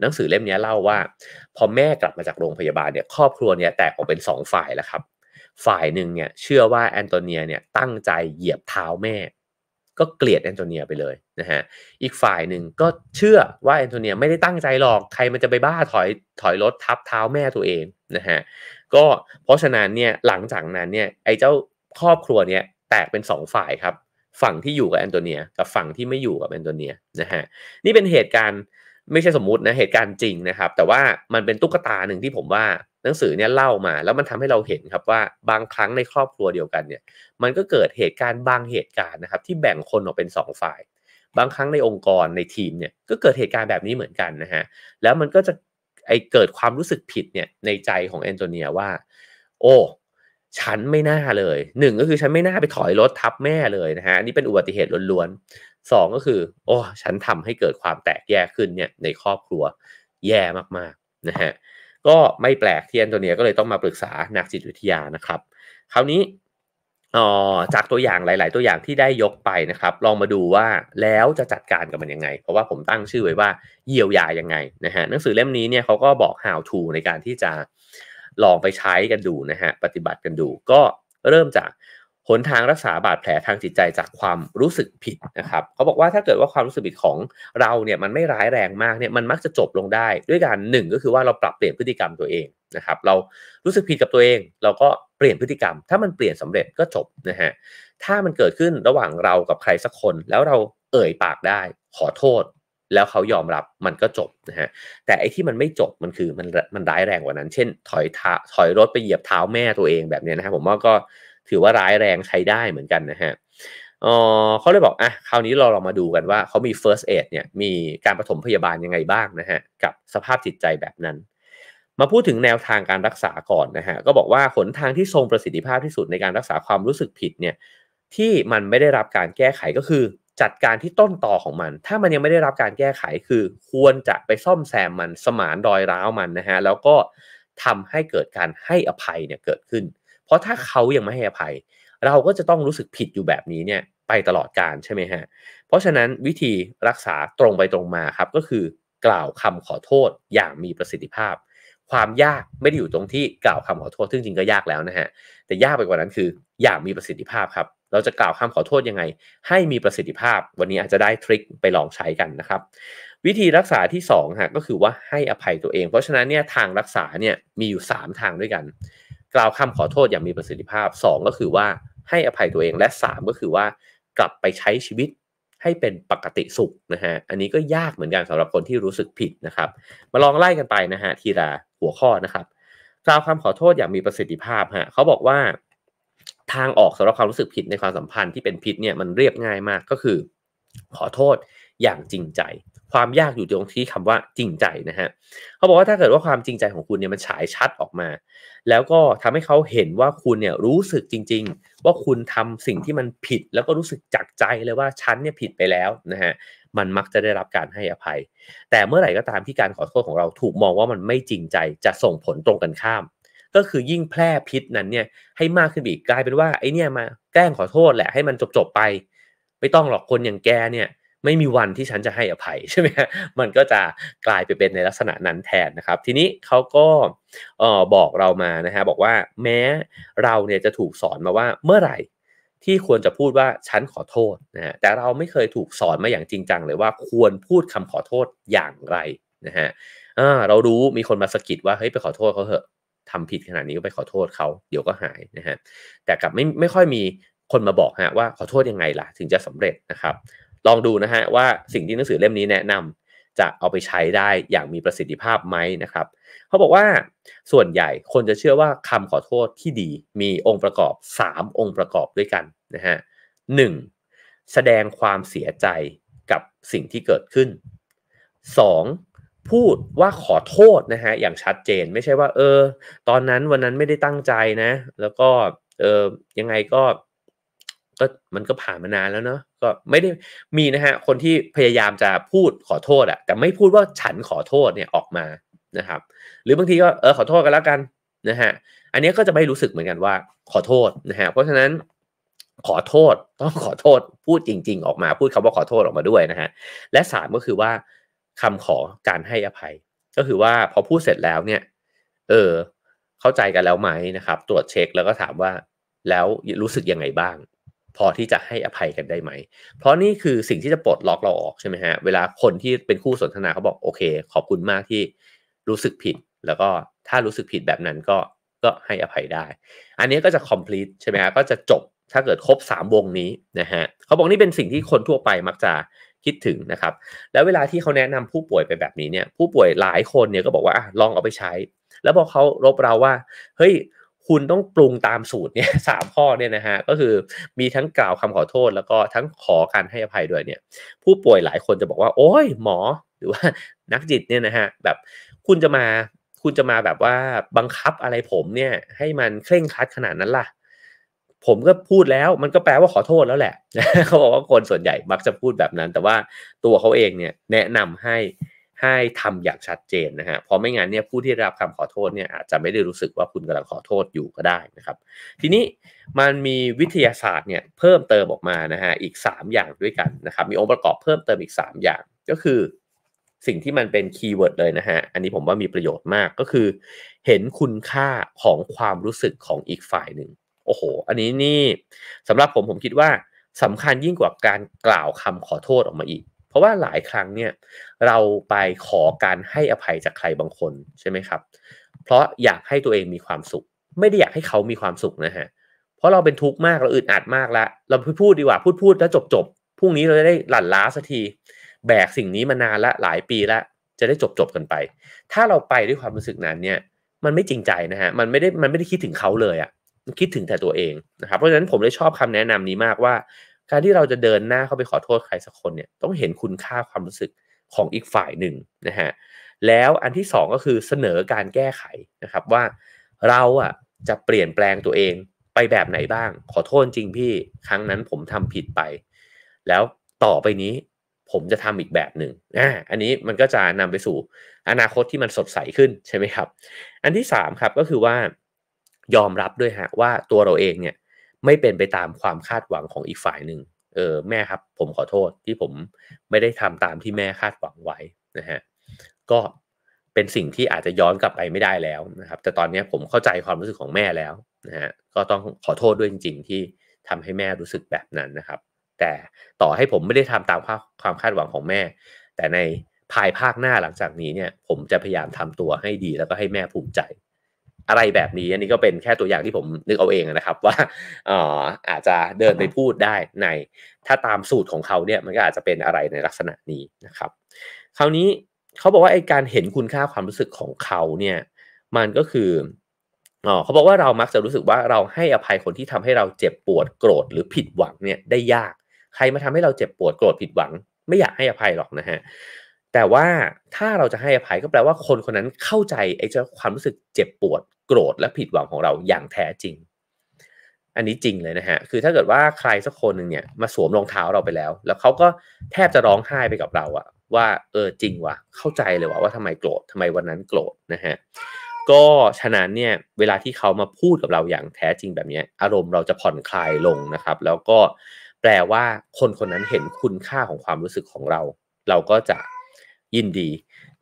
หนังสือเล่มนี้เล่าว่าพอแม่กลับมาจากโรงพยาบาลเนี่ยครอบครัวเนี่ย แตกออกเป็น2ฝ่ายแล้วครับฝ่ายหนึ่งเนี่ยเชื่อว่าแอนโทเนียเนี่ยตั้งใจเหยียบเท้าแม่ก็เกลียดแอนโทเนียไปเลยนะฮะอีกฝ่ายหนึ่งก็เชื่อว่าแอนโทเนียไม่ได้ตั้งใจหรอกใครมันจะไปบ้าถอยถอยรถทับเท้าแม่ตัวเองนะฮะก็เพราะฉะนั้นเนี่ยหลังจากนั้นเนี่ยไอ้เจ้าครอบครัวเนี่ยแตกเป็น2ฝ่ายครับฝั่งที่อยู่กับแอนโทเนีย กับฝั่งที่ไม่อยู่กับแอนโทเนียนะฮะนี่เป็นเหตุการณ์ไม่ใช่สมมุตินะเหตุการณ์จริงนะครับ แต่ว่ามันเป็นตุ๊กตาหนึ่งที่ผมว่าหนังสือเนี่ยเล่ามา แล้วมันทำให้เราเห็นครับว่าบางครั้งในครอบครัวเดียวกันเนี่ยมันก็เกิดเหตุการณ์บางเหตุการณ์นะครับ ที่แบ่งคนออกเป็น2ฝ่ายบางครั้งในองค์กรในทีมเนี่ยก็เกิดเหตุการณ์แบบนี้เหมือนกันนะฮะแล้วมันก็จะไอเกิดความรู้สึกผิดเนี่ยในใจของแอนโทเนียว่า โอ้ฉันไม่น่าเลยหนึ่งก็คือฉันไม่น่าไปถอยรถทับแม่เลยนะฮะนี่เป็นอุบัติเหตุล้วนๆสองก็คือโอ้ฉันทำให้เกิดความแตกแยกขึ้นเนี่ยในครอบครัวแย่มากๆนะฮะก็ไม่แปลกที่แอนโทเนียก็เลยต้องมาปรึกษานักจิตวิทยานะครับ คราวนี้อ๋อจากตัวอย่างหลายๆ ตัวอย่างที่ได้ยกไปนะครับ ลองมาดูว่าแล้วจะจัดการกับมันยังไง เพราะว่าผมตั้งชื่อไว้ว่าเยียวยายังไงนะฮะหนังสือเล่มนี้เนี่ยเขาก็บอก how to ในการที่จะลองไปใช้กันดูนะฮะปฏิบัติกันดูก็เริ่มจากหนทางรักษาบาดแผลทางจิตใจจากความรู้สึกผิดนะครับเขาบอกว่าถ้าเกิดว่าความรู้สึกผิดของเราเนี่ยมันไม่ร้ายแรงมากเนี่ยมันมักจะจบลงได้ ด้วยการหนึ่งก็คือว่าเราปรับเปลี่ยนพฤติกรรมตัวเองนะครับเรารู้สึกผิดกับตัวเอง เราก็เปลี่ยนพฤติกรรม ถ้ามันเปลี่ยนสำเร็จก็จบนะฮะถ้ามันเกิดขึ้นระหว่างเรากับใครสักคนแล้วเราเอ่ยปากได้ ขอโทษแล้วเขายอมรับมันก็จบนะฮะแต่ไอ้ที่มันไม่จบมันคือ มันมันร้ายแรงกว่านั้น เช่น ถอยทาถอยรถไปเหยียบเท้าแม่ตัวเองแบบเนี้ยนะฮะ ผมว่าก็ถือว่าร้ายแรงใช้ได้เหมือนกันนะฮะเออเขาเลยบอกอ่ะคราวนี้เราลองมาดูกันว่าเขามี first aid เนี่ยมีการปฐมพยาบาลยังไงบ้างนะฮะ กับสภาพจิตใจแบบนั้น มาพูดถึงแนวทางการรักษาก่อนนะฮะก็บอกว่าหนทางที่ทรงประสิทธิภาพที่สุดในการรักษาความรู้สึกผิดเนี่ยที่มันไม่ได้รับการแก้ไขก็คือจัดการที่ต้นต่อของมัน ถ้ามันยังไม่ได้รับการแก้ไขคือควรจะไปซ่อมแซมมันสมานรอยร้าวมันนะฮะแล้วก็ทำให้เกิดการให้อภัยเนี่ยเกิดขึ้น เพราะถ้าเขายังไม่ให้อภัย เราก็จะต้องรู้สึกผิดอยู่แบบนี้เนี่ยไปตลอดการใช่ไหมฮะเพราะฉะนั้นวิธีรักษาตรงไปตรงมาครับก็คือกล่าวคำขอโทษอย่างมีประสิทธิภาพความยากไม่ได้อยู่ตรงที่กล่าวคำขอโทษซึ่งจริงก็ยากแล้วนะฮะแต่ยากไปกว่านั้นคือ อยากมีประสิทธิภาพครับเราจะกล่าวคำขอโทษยังไง ให้มีประสิทธิภาพ วันนี้อาจจะได้ทริคไปลองใช้กันนะครับวิธีรักษาที่2ฮะก็คือว่าให้อภัยตัวเองเพราะฉะนั้นเนี่ยทางรักษาเนี่ยมีอยู่ 3 ทางด้วยกัน กล่าวคำขอโทษอย่างมีประสิทธิภาพ 2 ก็คือว่าให้อภัยตัวเองและ 3 ก็คือว่ากลับไปใช้ชีวิตให้เป็นปกติสุขนะฮะ อันนี้ก็ยากเหมือนกันสำหรับคนที่รู้สึกผิดนะครับ มาลองไล่กันไปนะฮะทีละหัวข้อนะครับกล่าวคำขอโทษอย่างมีประสิทธิภาพฮะเขาบอกว่าทางออกสำหรับความรู้สึกผิดในความสัมพันธ์ที่เป็นผิดเนี่ยมันเรียบง่ายมากก็คือขอโทษอย่างจริงใจความยากอยู่ตรงที่คำว่าจริงใจนะฮะเขาบอกว่าถ้าเกิดว่าความจริงใจของคุณเนี่ยมันฉายชัดออกมา แล้วก็ทำให้เขาเห็นว่าคุณเนี่ยรู้สึกจริงๆ ว่าคุณทำสิ่งที่มันผิดแล้วก็รู้สึกจากใจเลยว่าฉันเนี่ยผิดไปแล้วนะฮะมันมักจะได้รับการให้อภัย แต่เมื่อไหร่ก็ตามที่การขอโทษของเราถูกมองว่ามันไม่จริงใจจะส่งผลตรงกันข้าม ก็คือยิ่งแพร่พิษนั้นเนี่ย ให้มากขึ้นอีกกลายเป็นว่าไอเนี่ยมาแกล้งขอโทษแหละให้มันจบๆไปไม่ต้องหรอกคนอย่างแกเนี่ยไม่มีวันที่ฉันจะให้อภัยใช่ไหมมันก็จะกลายไปเป็นในลักษณะนั้นแทนนะครับ ทีนี้เขาก็บอกเรามานะฮะบอกว่าแม้เราเนี่ยจะถูกสอนมาว่าเมื่อไหร่ ที่ควรจะพูดว่าฉันขอโทษนะฮะแต่เราไม่เคยถูกสอนมาอย่างจริงจังเลยว่าควรพูดคำขอโทษอย่างไรนะฮะเรารู้มีคนมาสกิดว่าเฮ้ยไปขอโทษเขาเถอะทำผิดขนาดนี้ก็ไปขอโทษเขาเดี๋ยวก็หายนะฮะแต่กลับไม่ไม่ค่อยมีคนมาบอกฮะว่าขอโทษยังไงล่ะถึงจะสำเร็จนะครับลองดูนะฮะว่าสิ่งที่หนังสือเล่มนี้แนะนำ จะเอาไปใช้ได้อย่างมีประสิทธิภาพไหมนะครับเขาบอกว่าส่วนใหญ่คนจะเชื่อว่าคำขอโทษที่ดีมีองค์ประกอบ 3 องค์ประกอบด้วยกันนะฮะหแสดงความเสียใจกับสิ่งที่เกิดขึ้น 2. พูดว่าขอโทษนะฮะอย่างชัดเจนไม่ใช่ว่าเออ ตอนนั้นวันนั้นไม่ได้ตั้งใจนะแล้วก็เออยังไงก็ก็ มันก็ผ่านมานานแล้วเนาะก็ไม่ได้มีนะฮะคนที่พยายามจะพูดขอโทษอะแต่ไม่พูดว่าฉันขอโทษเนี่ยออกมานะครับ หรือบางทีก็เออขอโทษกันแล้วกันนะฮะอันนี้ก็จะไม่รู้สึกเหมือนกันว่า ขอโทษนะฮะเพราะฉะนั้น ขอโทษ ต้องขอโทษ พูดจริง ๆ ออกมา พูดคำว่าขอโทษออกมาด้วยนะฮะและสามก็คือว่าคำขอการให้อภัย ก็คือว่าพอพูดเสร็จแล้วเนี่ย เออเข้าใจกันแล้วไหมนะครับ ตรวจเช็คแล้วก็ถามว่าแล้วรู้สึกยังไงบ้างพอที่จะให้อภัยกันได้ไหม เพราะนี่คือสิ่งที่จะปลดล็อกเราออกใช่ไหมฮะ เวลาคนที่เป็นคู่สนทนาเขาบอกโอเค ขอบคุณมากที่รู้สึกผิด แล้วก็ถ้ารู้สึกผิดแบบนั้นก็ก็ให้อภัยได้ อันนี้ก็จะ complete ใช่ไหมฮะ ก็จะจบ ถ้าเกิดครบ3วงนี้นะฮะ เขาบอกนี่เป็นสิ่งที่คนทั่วไปมักจะคิดถึงนะครับ แล้วเวลาที่เขาแนะนำผู้ป่วยไปแบบนี้เนี่ย ผู้ป่วยหลายคนเนี่ยก็บอกว่าลองเอาไปใช้ แล้วพอเขารบเราว่าเฮ้ยคุณต้องปรุงตามสูตรเนี่ยสามข้อเนี่ยนะฮะ ก็คือมีทั้งกล่าวคำขอโทษแล้วก็ทั้งขอการให้อภัยด้วยเนี่ย ผู้ป่วยหลายคนจะบอกว่า โอ้ยหมอหรือว่านักจิตเนี่ยนะฮะแบบคุณจะมา คุณจะมาแบบว่าบังคับอะไรผมเนี่ย ให้มันเคร่งครัดขนาดนั้นล่ะ ผมก็พูดแล้วมันก็แปลว่าขอโทษแล้วแหละเขาบอกว่าคนส่วนใหญ่มักจะพูดแบบนั้น แต่ว่าตัวเขาเองเนี่ย แนะนำให้ให้ทำอย่างชัดเจนนะฮะเพราะไม่งั้นเนี่ยผู้ที่รับคำขอโทษเนี่ยอาจจะไม่ได้รู้สึกว่าคุณกำลังขอโทษอยู่ก็ได้นะครับ ทีนี้มันมีวิทยาศาสตร์เนี่ยเพิ่มเติมออกมานะฮะอีก 3 อย่างด้วยกันนะครับมีองค์ประกอบเพิ่มเติมอีก 3 อย่าง ก็คือสิ่งที่มันเป็นคีย์เวิร์ดเลยนะฮะอันนี้ผมว่ามีประโยชน์มากก็คือ เห็นคุณค่าของความรู้สึกของอีกฝ่ายหนึ่งโอ้โหอันนี้นี่สำหรับผมผมคิดว่าสำคัญยิ่งกว่าการกล่าวคำขอโทษออกมาอีกเพราะว่าหลายครั้งเนี่ยเราไปขอการให้อภัยจากใครบางคนใช่ไหมครับ เพราะอยากให้ตัวเองมีความสุข ไม่ได้อยากให้เขามีความสุขนะฮะเพราะเราเป็นทุกข์มากเราอึดอัดมากแล้ว เราพูดดีกว่าพูดพูดแล้วจบจบพรุ่งนี้เราจะได้หลั่นล้าสักที แบกสิ่งนี้มานานละหลายปีละจะได้จบจบกันไป ถ้าเราไปด้วยความรู้สึกนั้นเนี่ยมันไม่จริงใจนะฮะมันไม่ได้มันไม่ได้คิดถึงเขาเลยอะ่ะคิดถึงแต่ตัวเองนะครับเพราะฉะนั้นผมเลยชอบคำแนะนำนี้มากว่าการที่เราจะเดินหน้าเข้าไปขอโทษใครสักคนเนี่ยต้องเห็นคุณค่าความรู้สึกของอีกฝ่ายหนึ่งนะฮะแล้วอันที่2ก็คือเสนอการแก้ไขนะครับว่าเราอ่ะจะเปลี่ยนแปลงตัวเองไปแบบไหนบ้าง ขอโทษจริงพี่ครั้งนั้นผมทำผิดไป แล้วต่อไปนี้ผมจะทำอีกแบบหนึ่งอ่าอันนี้มันก็จะนำไปสู่อนาคตที่มันสดใสขึ้นใช่ไหมครับ อันที่3ครับก็คือว่ายอมรับด้วยฮะว่าตัวเราเองเนี่ยไม่เป็นไปตามความคาดหวังของอีกฝ่ายหนึ่งเออแม่ครับผมขอโทษที่ผมไม่ได้ทำตามที่แม่คาดหวังไว้นะฮะ ก็เป็นสิ่งที่อาจจะย้อนกลับไปไม่ได้แล้วนะครับ แต่ตอนนี้ผมเข้าใจความรู้สึกของแม่แล้วนะฮะก็ต้องขอโทษด้วยจริงๆ ที่ทำให้แม่รู้สึกแบบนั้นนะครับ แต่ต่อให้ผมไม่ได้ทำตามความคาดหวังของแม่ แต่ในภายภาคหน้าหลังจากนี้เนี่ยผมจะพยายามทำตัวให้ดีแล้วก็ให้แม่ภูมิใจอะไรแบบนี้อันนี้ก็เป็นแค่ตัวอย่างที่ผมนึกเอาเองนะครับ ว่าอาอาจจะเดินไปพูดได้ใน ถ้าตามสูตรของเขาเนี่ยมันก็อาจจะเป็นอะไรในลักษณะนี้นะครับ คราวนี้เขาบอกว่าไอการเห็นคุณค่าความรู้สึกของเขาเนี่ย มันก็คืออเขาบอกว่าเรามักจะรู้สึกว่าเราให้อภัยคนที่ทำให้เราเจ็บปวดโกรธหรือผิดหวังเนี่ยได้ยาก ใครมาทำให้เราเจ็บปวดโกรธผิดหวังไม่อยากให้อภัยหรอกนะฮะแต่ว่า ถ้าเราจะให้อภัยก็แปลว่าคนคนนั้นเข้าใจไอ้เจ้าความรู้สึกเจ็บปวด โกรธและผิดหวังของเราอย่างแท้จริง อันนี้จริงเลยนะฮะคือถ้าเกิดว่าใครสักคนหนึ่งเนี่ย มาสวมรองเท้าเราไปแล้ว แล้วเขาก็แทบจะร้องไห้ไปกับเราอะว่าเออจริงวะเข้าใจเลยว่าว่าทำไมโกรธทำไมวันนั้นโกรธนะฮะก็ฉะนั้นเนี่ยเวลาที่เขามาพูดกับเราอย่างแท้จริงแบบนี้อารมณ์เราจะผ่อนคลายลงนะครับ แล้วก็แปลว่าคนคนนั้นเห็นคุณค่าของความรู้สึกของเรา เราก็จะยินดี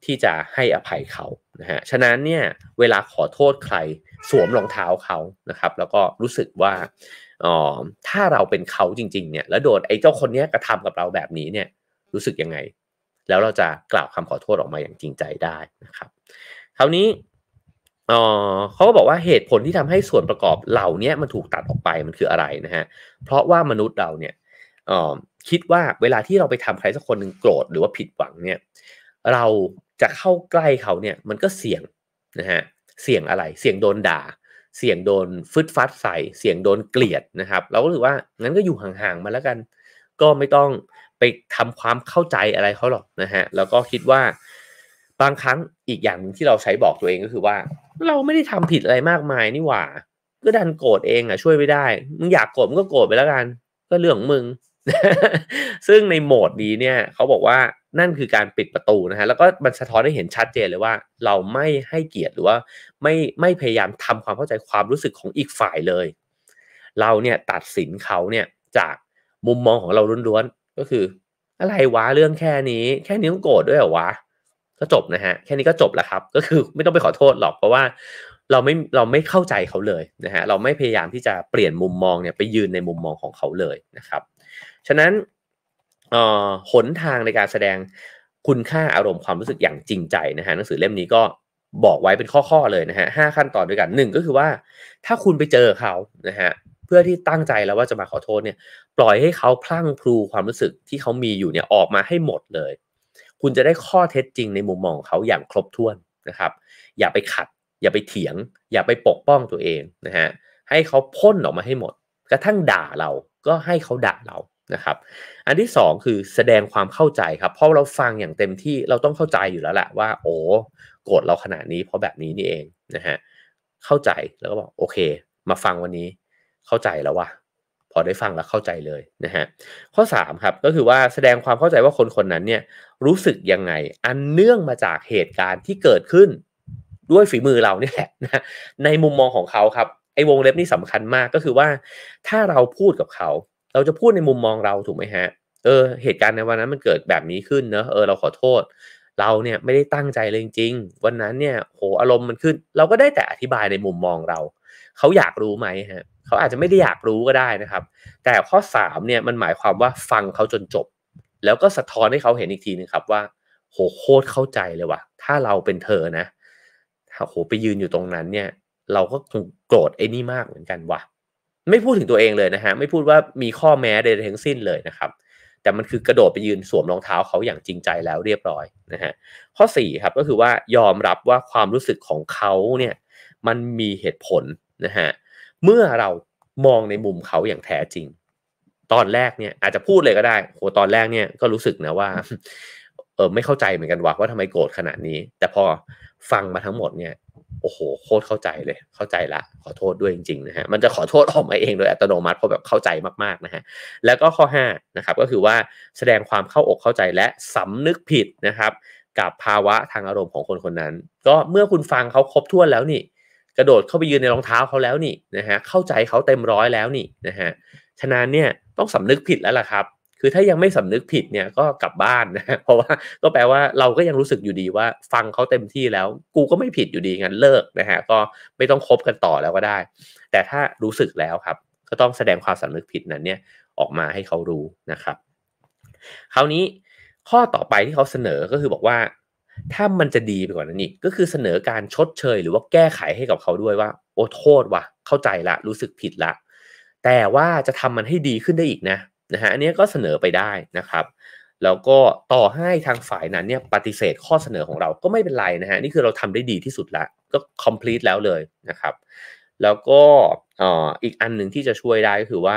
ที่จะให้อภัยเขา นะฮะ ฉะนั้นเนี่ย เวลาขอโทษใครสวมรองเท้าเขา นะครับ แล้วก็รู้สึกว่าอ๋อถ้าเราเป็นเขาจริงๆ เนี่ย แล้วโดนไอ้เจ้าคนนี้กระทำกับเราแบบนี้เนี่ย รู้สึกยังไง แล้วเราจะกล่าวคำขอโทษออกมาอย่างจริงใจได้นะครับ คราวนี้เขาก็บอกว่าเหตุผลที่ทำให้ส่วนประกอบเหล่านี้มันถูกตัดออกไปมันคืออะไรนะฮะ เพราะว่ามนุษย์เราเนี่ยคิดว่าเวลาที่เราไปทำใครสักคนหนึ่งโกรธ หรือว่าผิดหวังเนี่ยเราจะเข้าใกล้เขาเนี่ย มันก็เสี่ยงนะฮะเสี่ยงอะไรเสี่ยงโดนด่า เสี่ยงโดน ฟึดฟัดใส่ เสี่ยงโดนเกลียดนะครับ เราก็รู้ว่างั้นก็อยู่ห่างๆมาแล้วกัน ก็ไม่ต้องไปทำความเข้าใจอะไรเขาหรอกนะฮะ แล้วก็คิดว่า บางครั้งอีกอย่างหนึ่งที่เราใช้บอกตัวเองก็คือว่า เราไม่ได้ทำผิดอะไรมากมายนี่หว่า ก็ดันโกรธเองอ่ะช่วยไม่ได้มึงอยากโกรธมึงก็โกรธไปแล้วกัน ก็เรื่องมึง ซึ่งในโหมดนี้เนี่ยเขาบอกว่านั่นคือการปิดประตูนะฮะแล้วก็มันสะท้อนให้เห็นชัดเจนเลยว่า เราไม่ให้เกียรติหรือว่าไม่ไม่พยายามทำความเข้าใจความรู้สึกของอีกฝ่ายเลย เราเนี่ยตัดสินเขาเนี่ยจากมุมมองของเราล้วนๆก็คืออะไรวะเรื่องแค่นี้แค่นี้ต้องโกรธด้วยเหรอวะ ก็จบนะฮะแค่นี้ก็จบแล้วครับ ก็คือไม่ต้องไปขอโทษหรอกเพราะว่า เราไม่เราไม่เข้าใจเขาเลยนะฮะเราไม่พยายามที่จะเปลี่ยนมุมมองเนี่ยไปยืนในมุมมองของเขาเลยนะครับ ฉะนั้นหนทางในการแสดง คุณค่าอารมณ์ความรู้สึกอย่างจริงใจนะฮะหนังสือเล่มนี้ก็บอกไว้เป็นข้อๆเลยนะฮะห้าขั้นตอนด้วยกันหนึ่งก็คือว่า ถ้าคุณไปเจอเขานะฮะเพื่อที่ตั้งใจแล้วว่าจะมาขอโทษเนี่ย ปล่อยให้เขาพลั่งพลูความรู้สึกที่เขามีอยู่เนี่ยออกมาให้หมดเลย คุณจะได้ข้อเท็จจริงในมุมมองเขาอย่างครบถ้วนนะครับอย่าไปขัด อย่าไปเถียง อย่าไปปกป้องตัวเองนะฮะให้เขาพ่นออกมาให้หมด กระทั่งด่าเราก็ให้เขาด่าเรานะครับ อันที่2คือแสดงความเข้าใจครับเพราะเราฟังอย่างเต็มที่เราต้องเข้าใจอยู่แล้วแหละว่าโอ้โกรธเราขนาดนี้ เพราะแบบนี้นี่เองนะฮะ เข้าใจ แล้วก็บอกโอเค มาฟังวันนี้เข้าใจแล้วว่า พอได้ฟังแล้วเข้าใจเลยนะฮะ ข้อ3ครับ ก็คือว่าแสดงความเข้าใจว่าคนคนนั้นเนี่ยรู้สึกยังไง อันเนื่องมาจากเหตุการณ์ที่เกิดขึ้น ด้วยฝีมือเราเนี่ยแหละนะในมุมมองของเขาครับไอ้วงเล็บนี่สำคัญมาก ก็คือว่าถ้าเราพูดกับเขาเราจะพูดในมุมมองเราถูกไหมฮะ เออ เหตุการณ์ในวันนั้นมันเกิดแบบนี้ขึ้นเนอะเออ เราขอโทษ เราเนี่ยไม่ได้ตั้งใจเลยจริงวันนั้นเนี่ยโห อารมณ์มันขึ้น เราก็ได้แต่อธิบายในมุมมองเรา เขาอยากรู้ไหมฮะเขาอาจจะไม่ได้อยากรู้ก็ได้นะครับ แต่ข้อ3เนี่ยมันหมายความว่าฟังเขาจนจบ แล้วก็สะท้อนให้เขาเห็นอีกทีนึงครับว่า โห โคตรเข้าใจเลยว่ะ ถ้าเราเป็นเธอนะ โห ไปยืนอยู่ตรงนั้นเนี่ย เราก็คงโกรธไอ้นี่มากเหมือนกันว่ะไม่พูดถึงตัวเองเลยนะฮะไม่พูดว่ามีข้อแม้ใดทั้งสิ้นเลยนะครับ แต่มันคือกระโดดไปยืนสวมรองเท้าเขาอย่างจริงใจแล้วเรียบร้อยนะฮะข้อ4ครับก็คือว่ายอมรับว่าความรู้สึกของเขาเนี่ย มันมีเหตุผลนะฮะเมื่อเรามองในมุมเขาอย่างแท้จริง ตอนแรกเนี่ยอาจจะพูดเลยก็ได้โหตอนแรกเนี่ยก็รู้สึกนะว่าเออไม่เข้าใจเหมือนกันว่าว่าทำไมโกรธขนาดนี้ แต่พอฟังมาทั้งหมดเนี่ยโอ้โหโคตรเข้าใจเลยเข้าใจละขอโทษด้วยจริงๆนะฮะมันจะขอโทษออกมาเองโดยอัตโนมัติ เพราะแบบเข้าใจมากๆนะฮะแล้วก็ข้อ5นะครับก็คือว่าแสดงความเข้าอกเข้าใจและสำนึกผิดนะครับ กับภาวะทางอารมณ์ของคนคนนั้น ก็เมื่อคุณฟังเขาครบถ้วนแล้วนี่ กระโดดเข้าไปยืนในรองเท้าเขาแล้วนี่นะฮะเข้าใจเขาเต็มร้อยแล้วนี่นะฮะฉะนั้นเนี่ยต้องสำนึกผิดแล้วล่ะครับคือถ้ายังไม่สำนึกผิดเนี่ย ก็กลับบ้านนะเพราะว่าก็แปลว่าเราก็ยังรู้สึกอยู่ดีว่า ฟังเขาเต็มที่แล้วกูก็ไม่ผิดอยู่ดีงั้นเลิกนะฮะก็ไม่ต้องคบกันต่อแล้วก็ได้ แต่ถ้ารู้สึกแล้วครับ ก็ต้องแสดงความสำนึกผิดนั้นเนี่ย ออกมาให้เขารู้นะครับ คราวนี้ข้อต่อไปที่เขาเสนอก็คือบอกว่า ถ้ามันจะดีไปกว่านั้นอีกก็คือเสนอการชดเชยหรือว่าแก้ไขให้กับเขาด้วยว่าโอ้โทษวะเข้าใจละรู้สึกผิดละแต่ว่าจะทำมันให้ดีขึ้นได้อีกนะนะฮะอันนี้ก็เสนอไปได้นะครับ แล้วก็ต่อให้ทางฝ่ายนั้นเนี่ยปฏิเสธข้อเสนอของเราก็ไม่เป็นไรนะฮะนี่คือเราทำได้ดีที่สุดละก็ complete แล้วเลยนะครับแล้วก็อีกอันหนึ่งที่จะช่วยได้ก็คือว่า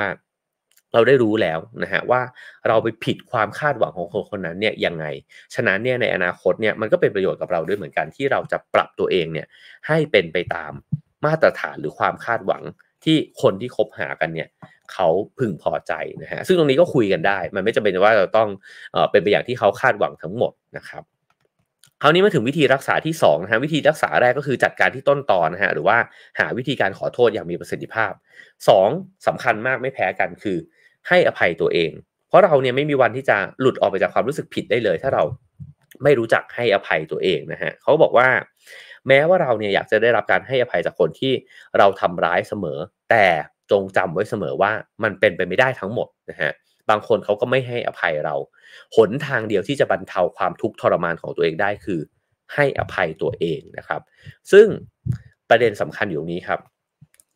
เราได้รู้แล้วนะฮะว่าเราไปผิดความคาดหวังของคนคนนั้นเนี่ยยังไง ฉะนั้นเนี่ยในอนาคตเนี่ยมันก็เป็นประโยชน์กับเราด้วยเหมือนกันที่เราจะปรับตัวเองเนี่ยให้เป็นไปตามมาตรฐานหรือความคาดหวังที่คนที่คบหากันเนี่ยเขาพึงพอใจนะฮะซึ่งตรงนี้ก็คุยกันได้ มันไม่จำเป็นว่าเราต้องเป็นไปอย่างที่เขาคาดหวังทั้งหมดนะครับคราวนี้มาถึงวิธีรักษาที่2นะฮะวิธีรักษาแรกก็คือจัดการที่ต้นตอนนะฮะหรือว่าหาวิธีการขอโทษอย่างมีประสิทธิภาพ 2 สำคัญมากไม่แพ้กันคือให้อภัยตัวเอง เพราะเราเนี่ยไม่มีวันที่จะหลุดออกไปจากความรู้สึกผิดได้เลย ถ้าเราไม่รู้จักให้อภัยตัวเองนะฮะเขาบอกว่าแม้ว่าเราเนี่ยอยากจะได้รับการให้อภัยจากคนที่เราทำร้ายเสมอแต่จงจำไว้เสมอว่ามันเป็นไปไม่ได้ทั้งหมดนะฮะบางคนเขาก็ไม่ให้อภัยเราหนทางเดียวที่จะบรรเทาความทุกข์ทรมานของตัวเองได้คือ ให้อภัยตัวเองนะครับ ซึ่งประเด็นสำคัญอยู่ตรงนี้ครับ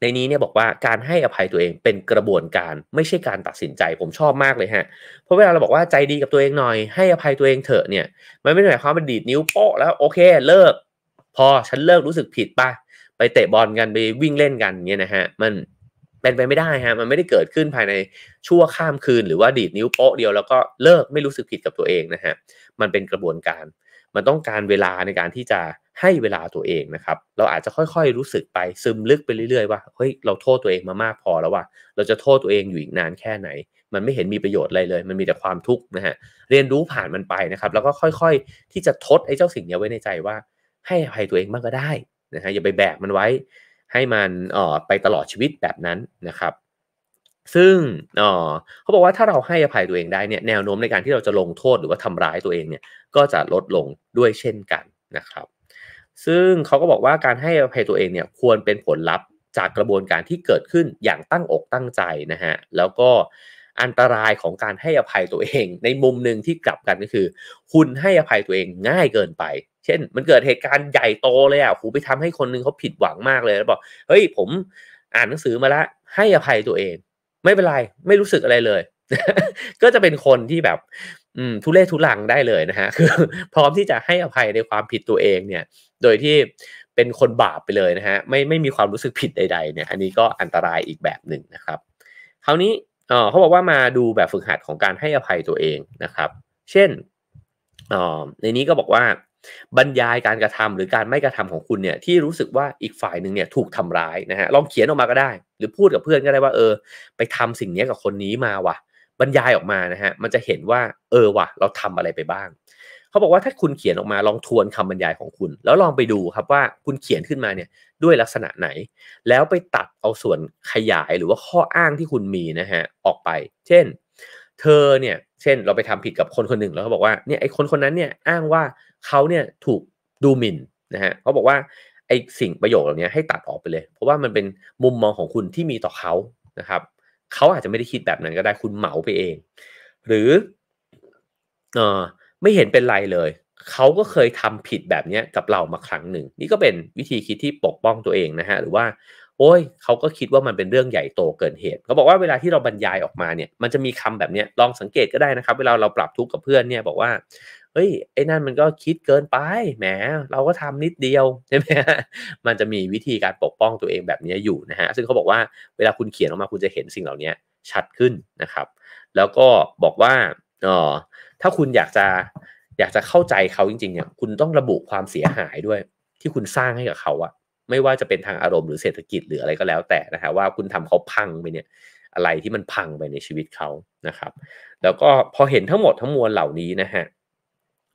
ในนี้เนี่ยบอกว่าการให้อภัยตัวเองเป็นกระบวนการไม่ใช่การตัดสินใจผมชอบมากเลยฮะเพราะเวลาเราบอกว่าใจดีกับตัวเองหน่อยให้อภัยตัวเองเถอะเนี่ย มันไม่ได้หมายความว่าดีดนิ้วโป๊ะแล้วโอเคเลิก พอฉันเลิกรู้สึกผิดป่ะไปเตะบอลกันไปวิ่งเล่นกันเนี่ยนะฮะมันเป็นไปไม่ได้ฮะมันไม่ได้เกิดขึ้นภายในชั่วข้ามคืน หรือว่าดีดนิ้วโป๊ะเดียวแล้วก็เลิกไม่รู้สึกผิดกับตัวเองนะฮะมันเป็นกระบวนการ มันต้องการเวลาในการที่จะให้เวลาตัวเองนะครับ เราอาจจะค่อยๆรู้สึกไป ซึมลึกไปเรื่อยๆว่าเฮ้ยเราโทษตัวเองมามากพอแล้วว่าเราจะโทษตัวเองอยู่อีกนานแค่ไหน มันไม่เห็นมีประโยชน์อะไรเลย มันมีแต่ความทุกข์นะฮะเรียนรู้ผ่านมันไปนะครับ แล้วก็ค่อยๆ ที่จะทดไอ้เจ้าสิ่งนี้ไว้ในใจว่า ให้อภัยตัวเองบ้างก็ได้นะฮะอย่าไปแบกมันไว้ให้มันออไปตลอดชีวิตแบบนั้นนะครับ ซึ่งเอเขาบอกว่าถ้าเราให้อภัยตัวเองได้เนี่ยแนวโน้มในการที่เราจะลงโทษหรือว่าทำร้ายตัวเองเนี่ยก็จะลดลงด้วยเช่นกันนะครับ ซึ่งเขาก็บอกว่าการให้อภัยตัวเองเนี่ยควรเป็นผลลัพธ์จากกระบวนการที่เกิดขึ้นอย่างตั้งอกตั้งใจนะฮะแล้วก็อันตรายของการให้อภัยตัวเอง ในมุมหนึ่งที่กลับกันก็คือ คุณให้อภัยตัวเองง่ายเกินไป เช่น มันเกิดเหตุการณ์ใหญ่โตเลยอ่ะคูไปทำให้คนนึงเขาผิดหวังมากเลยแล้วบอกเฮ้ยผม อ่านหนังสือมาละให้อภัยตัวเอง ไม่เป็นไรไม่รู้สึกอะไรเลย ก็จะเป็นคนที่แบบทุเรศทุลังได้เลยนะฮะคือ พร้อมที่จะให้อภัยในความผิดตัวเองเนี่ย โดยที่เป็นคนบาปไปเลยนะฮะไม่ไม่มีความรู้สึกผิดใดๆเนี่ยอันนี้ก็อันตรายอีกแบบหนึ่งนะครับคราวนี้เขาบอกว่ามาดูแบบฝึกหัดของการให้อภัยตัวเองนะครับ เช่นในนี้ก็บอกว่าบรรยายการกระทำหรือการไม่กระทำของคุณเนี่ยที่รู้สึกว่าอีกฝ่ายหนึ่งเนี่ยถูกทำร้ายนะฮะลองเขียนออกมาก็ได้ หรือพูดกับเพื่อนก็ได้ว่าเออ ไปทำสิ่งนี้กับคนนี้มาว่ะบรรยายออกมานะฮะมันจะเห็นว่าเออว่ะเราทำอะไรไปบ้างเขาบอกว่าถ้าคุณเขียนออกมาลองทวนคำบรรยายของคุณแล้วลองไปดูครับว่าคุณเขียนขึ้นมาเนี่ยด้วยลักษณะไหน แล้วไปตัดเอาส่วนขยายหรือว่าข้ออ้างที่คุณมีนะฮะออกไป เช่น เธอเนี่ย เช่นเราไปทำผิดกับคนคนหนึ่งแล้วเขาบอกว่าเนี่ยไอ้คนคนนั้นเนี่ยอ้างว่าเขาเนี่ยถูกดูหมิ่นนะฮะเขาบอกว่าไอ้สิ่งประโยคเหล่านี้ให้ตัดออกไปเลย เพราะว่ามันเป็นมุมมองของคุณที่มีต่อเขานะครับ เขาอาจจะไม่ได้คิดแบบนั้นก็ได้คุณเหมาไปเอง หรือเออไม่เห็นเป็นไรเลย เขาก็เคยทำผิดแบบนี้กับเรามาครั้งหนึ่งนี่ก็เป็นวิธีคิดที่ปกป้องตัวเองนะฮะหรือว่า โอ้ยเขาก็คิดว่ามันเป็นเรื่องใหญ่โตเกินเหตุเขาบอกว่าเวลาที่เราบรรยายออกมาเนี่ยมันจะมีคำแบบนี้ลองสังเกตก็ได้นะครับ เวลาเราปรับทุกข์กับเพื่อนเนี่ยบอกว่าเฮ้ยไอ้นั่นมันก็คิดเกินไปแหมเราก็ทำนิดเดียวใช่ไหมมันจะมีวิธีการปกป้องตัวเองแบบนี้อยู่นะฮะซึ่งเขาบอกว่าเวลาคุณเขียนออกมา คุณจะเห็นสิ่งเหล่านี้ชัดขึ้นนะครับ แล้วก็บอกว่าอ๋อถ้าคุณอยากจะอยากจะเข้าใจเขาจริงๆเนี่ย คุณต้องระบุความเสียหายด้วยที่คุณสร้างให้กับเขาอะไม่ว่าจะเป็นทางอารมณ์หรือเศรษฐกิจ หรืออะไรก็แล้วแต่นะฮะว่าคุณทำเขาพังไปเนี่ยอะไรที่มันพังไปในชีวิตเขานะครับ แล้วก็พอเห็นทั้งหมดทั้งมวลเหล่านี้นะฮะ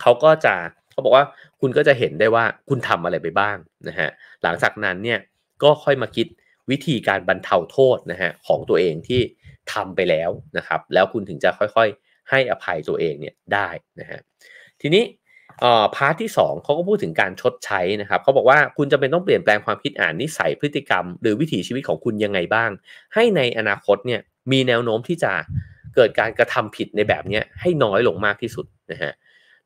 เขาก็จะเขาบอกว่าคุณก็จะเห็นได้ว่าคุณทำอะไรไปบ้างนะฮะ หลังจากนั้นเนี่ยก็ค่อยมาคิดวิธีการบรรเทาโทษนะฮะของตัวเองที่ทำไปแล้วนะครับ แล้วคุณถึงจะค่อย ๆให้อภัยตัวเองเนี่ยได้นะฮะทีนี้พาร์ทที่ 2เขาก็พูดถึงการชดใช้นะครับเขาบอกว่าคุณจะเป็นต้องเปลี่ยนแปลงความคิดอ่านนิสัยพฤติกรรม หรือวิถีชีวิตของคุณยังไงบ้าง ให้ในอนาคตเนี่ยมีแนวโน้มที่จะเกิดการกระทำผิดในแบบนี้ให้น้อยลงมากที่สุดนะฮะ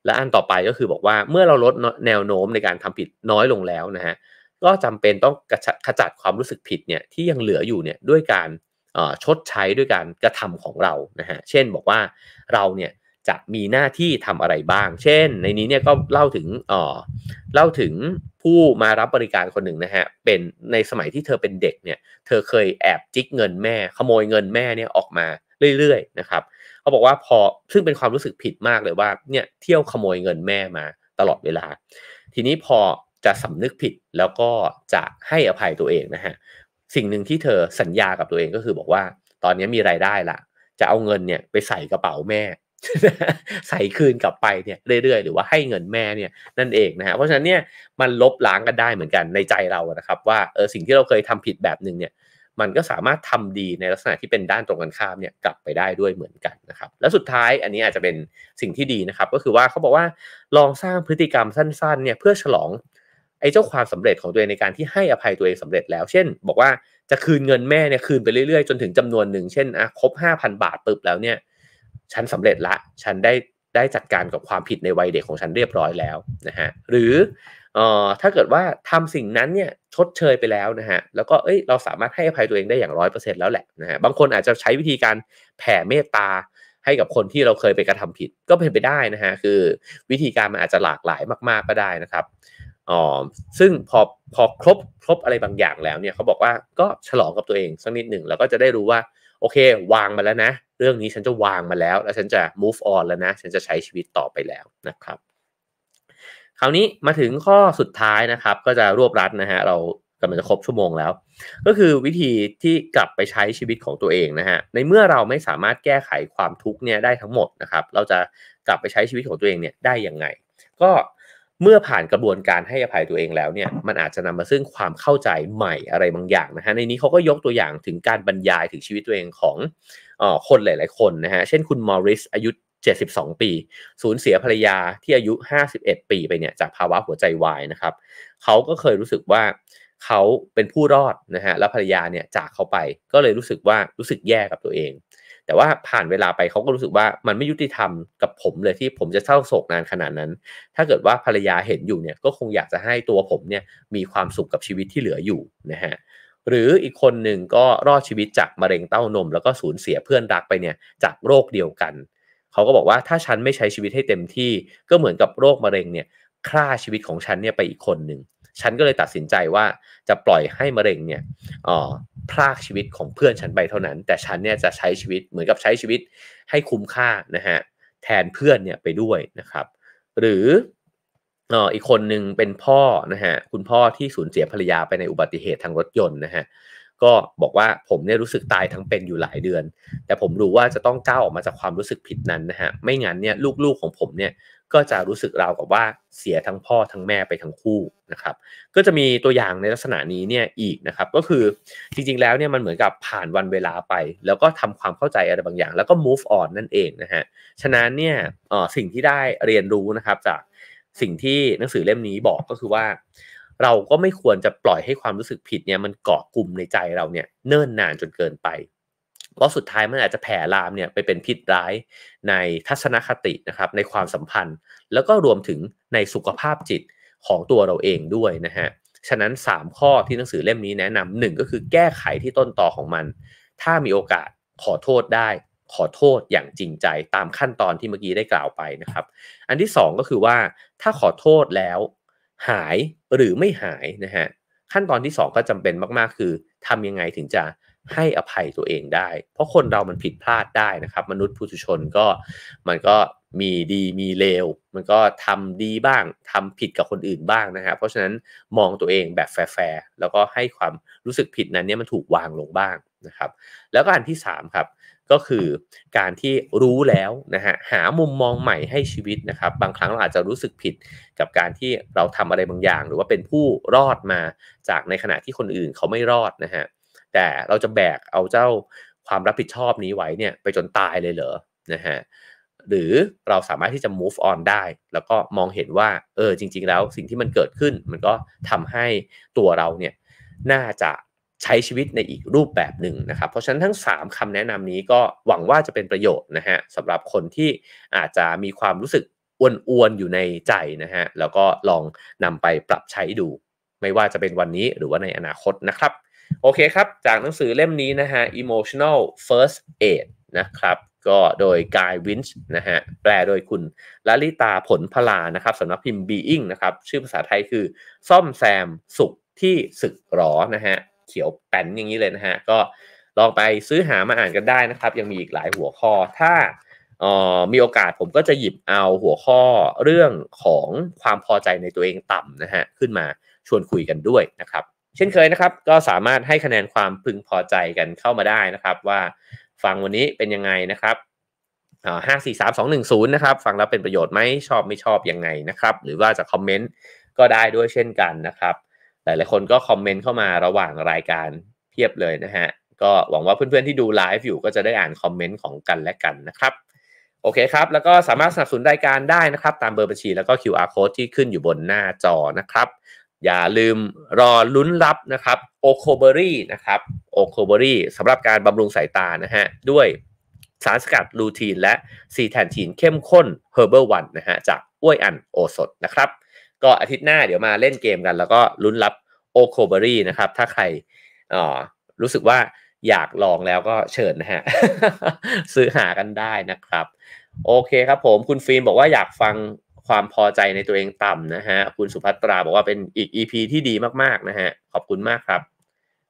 และอันต่อไปก็คือบอกว่าเมื่อเราลดแนวโน้มในการทำผิดน้อยลงแล้วนะฮะก็จำเป็นต้องขจัดความรู้สึกผิดเนี่ยที่ยังเหลืออยู่เนี่ยด้วยการชดใช้ด้วยการกระทำของเรานะฮะ เช่นบอกว่าเราเนี่ยจะมีหน้าที่ทำอะไรบ้าง เช่น ในนี้เนี่ยก็เล่าถึง เล่าถึงผู้มารับบริการคนหนึ่งนะฮะ เป็นในสมัยที่เธอเป็นเด็กเนี่ย เธอเคยแอบจิกเงินแม่ ขโมยเงินแม่เนี่ยออกมาเรื่อยๆนะครับ เขาบอกว่าพอซึ่งเป็นความรู้สึกผิดมากเลยว่าเนี่ยเที่ยวขโมยเงินแม่มาตลอดเวลา ทีนี้พอจะสำนึกผิดแล้วก็จะให้อภัยตัวเองนะฮะสิ่งหนึ่งที่เธอสัญญากับตัวเองก็คือบอกว่าตอนนี้มีรายได้ละจะเอาเงินเนี่ยไปใส่กระเป๋าแม่ ใส่คืนกลับไปเนี่ยเรื่อยๆหรือว่าให้เงินแม่เนี่ยนั่นเองนะฮะเพราะฉะนั้นเนี่ยมันลบล้างกันได้เหมือนกันในใจเรานะครับ ว่าเออสิ่งที่เราเคยทำผิดแบบหนึ่งเนี่ยมันก็สามารถทำดีในลักษณะที่เป็นด้านตรงกันข้ามเนี่ยกลับไปได้ด้วยเหมือนกันนะครับและสุดท้ายอันนี้อาจจะเป็นสิ่งที่ดีนะครับ ก็คือว่าเขาบอกว่าลองสร้างพฤติกรรมสั้นๆเนี่ยเพื่อฉลองไอ้เจ้าความสำเร็จของตัวเองในการที่ให้อภัยตัวเองสำเร็จแล้ว เช่น บอกว่าจะคืนเงินแม่เนี่ยคืนไปเรื่อยๆ จนถึงจำนวนหนึ่ง เช่นอ่ะครบห้าพันบาทปุบแล้วเนี่ยฉันสำเร็จละฉันได้ได้จัดการกับความผิดในวัยเด็กของฉันเรียบร้อยแล้วนะฮะ หรือ เอ่อ ถ้าเกิดว่าทำสิ่งนั้นเนี่ยชดเชยไปแล้วนะฮะ แล้วก็ เอ้ย เราสามารถให้อภัยตัวเองได้อย่างร้อยเปอร์เซ็นต์แล้วแหละนะฮะ บางคนอาจจะใช้วิธีการแผ่เมตตาให้กับคนที่เราเคยไปกระทำผิดก็เป็นไปได้นะฮะ คือวิธีการมันอาจจะหลากหลายมาก ๆก็ได้นะครับอ๋อซึ่งพอพอครบครบอะไรบางอย่างแล้วเนี่ยเขาบอกว่าก็ฉลองกับตัวเองสักนิดหนึ่งแล้วก็จะได้รู้ว่าโอเควางมาแล้วนะ เรื่องนี้ฉันจะวางมาแล้ว แล้วฉันจะ move on แล้วนะฉันจะใช้ชีวิตต่อไปแล้วนะครับ คราวนี้มาถึงข้อสุดท้ายนะครับก็จะรวบรัดนะฮะเรากำลังจะครบชั่วโมงแล้ว ก็คือวิธีที่กลับไปใช้ชีวิตของตัวเองนะฮะในเมื่อเราไม่สามารถแก้ไขความทุกข์เนี่ยได้ทั้งหมดนะครับเราจะกลับไปใช้ชีวิตของตัวเองเนี่ยได้ยังไง ก็เมื่อผ่านกระบวนการให้อภัยตัวเองแล้วเนี่ยมันอาจจะนำมาซึ่งความเข้าใจใหม่อะไรบางอย่างนะฮะในนี้เขาก็ยกตัวอย่างถึงการบรรยายถึงชีวิตตัวเองของออคนหลายๆคนนะฮะเช่นคุณมอริสอายุ 72 ปีสูญเสียภรรยาที่อายุ 51 ปีไปเนี่ยจากภาวะหัวใจวายนะครับเขาก็เคยรู้สึกว่าเขาเป็นผู้รอดนะฮะแล้วภรรยาเนี่ยจากเขาไปก็เลยรู้สึกว่ารู้สึกแย่กับตัวเองแต่ว่าผ่านเวลาไปเขาก็รู้สึกว่ามันไม่ยุติธรรมกับผมเลยที่ผมจะเศร้าโศกนานขนาดนั้น ถ้าเกิดว่าภรรยาเห็นอยู่เนี่ยก็คงอยากจะให้ตัวผมเนี่ยมีความสุขกับชีวิตที่เหลืออยู่นะฮะหรืออีกคนหนึ่งก็รอดชีวิตจากมะเร็งเต้านม แล้วก็สูญเสียเพื่อนรักไปเนี่ยจากโรคเดียวกันเขาก็บอกว่าถ้าฉันไม่ใช้ชีวิตให้เต็มที่ ก็เหมือนกับโรคมะเร็งเนี่ยฆ่าชีวิตของฉันเนี่ยไปอีกคนหนึ่งฉันก็เลยตัดสินใจว่าจะปล่อยให้มะเร็งเนี่ยออพรากชีวิตของเพื่อนฉันไปเท่านั้น แต่ฉันเนี่ยจะใช้ชีวิตเหมือนกับใช้ชีวิตให้คุ้มค่านะฮะแทนเพื่อนเนี่ยไปด้วยนะครับหรืออีกคนหนึ่งเป็นพ่อนะฮะคุณพ่อที่สูญเสียภรรยาไปในอุบัติเหตุทางรถยนต์นะฮะก็บอกว่าผมเนี่ยรู้สึกตายทั้งเป็นอยู่หลายเดือน แต่ผมรู้ว่าจะต้องก้าวออกมาจากความรู้สึกผิดนั้นนะฮะไม่งั้นเนี่ยลูกๆของผมเนี่ยก็จะรู้สึกราวกับว่าเสียทั้งพ่อทั้งแม่ไปทั้งคู่นะครับก็จะมีตัวอย่างในลักษณะนี้เนี่ยอีกนะครับก็คือจริงๆแล้วเนี่ยมันเหมือนกับผ่านวันเวลาไปแล้วก็ทำความเข้าใจอะไรบางอย่าง แล้วก็ move on นั่นเองนะฮะฉะนั้นเนี่ยสิ่งที่ได้เรียนรู้นะครับจากสิ่งที่หนังสือเล่มนี้บอกก็คือว่า เราก็ไม่ควรจะปล่อยให้ความรู้สึกผิดเนี่ยมันเกาะกลุ่มในใจเราเนี่ยเนิ่นนานจนเกินไปแล้วสุดท้ายมันอาจจะแผ่ลามเนี่ยไปเป็นพิษร้ายในทัศนคตินะครับในความสัมพันธ์ แล้วก็รวมถึงในสุขภาพจิตของตัวเราเองด้วยนะฮะฉะนั้น 3 ข้อที่หนังสือเล่มนี้แนะนำหนึ่งก็คือแก้ไขที่ต้นต่อของมัน ถ้ามีโอกาสขอโทษได้ ขอโทษอย่างจริงใจตามขั้นตอนที่เมื่อกี้ได้กล่าวไปนะครับอันที่ 2 ก็คือว่าถ้าขอโทษแล้ว หายหรือไม่หายนะฮะขั้นตอนที่ 2 ก็จำเป็นมากๆ คือทำยังไงถึงจะให้อภัยตัวเองได้ เพราะคนเรามันผิดพลาดได้นะครับ มนุษย์ผู้ชุชนก็มันก็มีดีมีเลว มันก็ทำดีบ้าง ทำผิดกับคนอื่นบ้างนะครับ เพราะฉะนั้นมองตัวเองแบบแฟร์แล้วก็ให้ความรู้สึกผิดนั้นเนี่ยมันถูกวางลงบ้างนะครับ แล้วก็อันที่3ครับก็คือการที่รู้แล้วนะฮะหามุมมองใหม่ให้ชีวิตนะครับ บางครั้งเราอาจจะรู้สึกผิดกับการที่เราทำอะไรบางอย่าง หรือว่าเป็นผู้รอดมาจากในขณะที่คนอื่นเขาไม่รอดนะฮะแต่เราจะแบกเอาเจ้าความรับผิดชอบนี้ไว้เนี่ยไปจนตายเลยเหรอนะฮะหรือเราสามารถที่จะ move on ได้ แล้วก็มองเห็นว่าเออจริง ๆ แล้วสิ่งที่มันเกิดขึ้นมันก็ทำให้ตัวเราเนี่ยน่าจะใช้ชีวิตในอีกรูปแบบหนึ่งนะครับเพราะฉะนั้นทั้ง 3 คำแนะนำนี้ก็หวังว่าจะเป็นประโยชน์นะฮะสำหรับคนที่อาจจะมีความรู้สึกอ้วนๆอยู่ในใจนะฮะแล้วก็ลองนำไปปรับใช้ดู ไม่ว่าจะเป็นวันนี้หรือว่าในอนาคตนะครับโอเคครับ จากหนังสือเล่มนี้นะฮะ Emotional First Aid นะครับ ก็โดยกายวินช์นะฮะ แปลโดยคุณลลิตาผลพลา นะครับสำนักพิมพ์ Being นะครับ ชื่อภาษาไทยคือ ซ่อมแซมสุขที่สึกหรอนะฮะ เขียวแป้นอย่างนี้เลยนะฮะ ก็ลองไปซื้อหามาอ่านกันได้นะครับ ยังมีอีกหลายหัวข้อ ถ้ามีโอกาสผมก็จะหยิบเอาหัวข้อเรื่องของความพอใจในตัวเองต่ำนะฮะ ขึ้นมาชวนคุยกันด้วยนะครับเช่นเคยนะครับก็สามารถให้คะแนนความพึงพอใจกันเข้ามาได้นะครับ ว่าฟังวันนี้เป็นยังไงนะครับห้าสี่สามสองหนึ่งศูนย์นะครับ ฟังแล้วเป็นประโยชน์ไหมชอบไม่ชอบยังไงนะครับ หรือว่าจะคอมเมนต์ก็ได้ด้วยเช่นกันนะครับหลาย ๆ คนก็คอมเมนต์เข้ามาระหว่างรายการเพียบเลยนะฮะก็หวังว่าเพื่อน ๆที่ดูไลฟ์อยู่ก็จะได้อ่านคอมเมนต์ของกันและกันนะครับ โอเคครับแล้วก็สามารถสนับสนุนรายการได้นะครับ ตามเบอร์บัญชีแล้วก็ QR code ที่ขึ้นอยู่บนหน้าจอนะครับอย่าลืมรอลุ้นรับนะครับโอโคเบอรี่นะครับโอโคเบอรี่สำหรับการบำรุงสายตานะฮะด้วยสารสกัดลูทีนและซีแทนทีนเข้มข้นเฮอร์เบอร์วันนะฮะจากอ้วยอันโอสดนะครับ ก็อาทิตย์หน้าเดี๋ยวมาเล่นเกมกัน แล้วก็ลุ้นรับโอโคเบอรี่นะครับถ้าใครออรู้สึกว่าอยากลองแล้วก็เชิญนะฮะ ซื้อหากันได้นะครับ โอเคครับผมคุณฟิล์มบอกว่าอยากฟังความพอใจในตัวเองต่ำนะฮะคุณสุภัตราบอกว่าเป็นอีก EP ที่ดีมากๆนะฮะขอบคุณมากครับ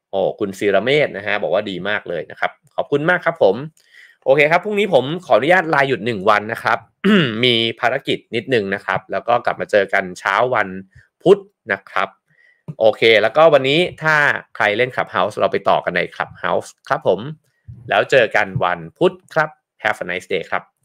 โอ้คุณศิรเมธนะฮะบอกว่าดีมากเลยนะครับขอบคุณมากครับผม โอเคครับ พรุ่งนี้ผมขออนุญาตลาหยุดหนึ่งวันนะครับมีภารกิจนิดนึงนะครับ แล้วก็กลับมาเจอกันเช้าวันพุธนะครับ โอเคแล้วก็วันนี้ถ้าใครเล่นคลับเฮาส์เราไปต่อกันในคลับเฮาส์ครับผม แล้วเจอกันวันพุธครับ Have a nice day ครับ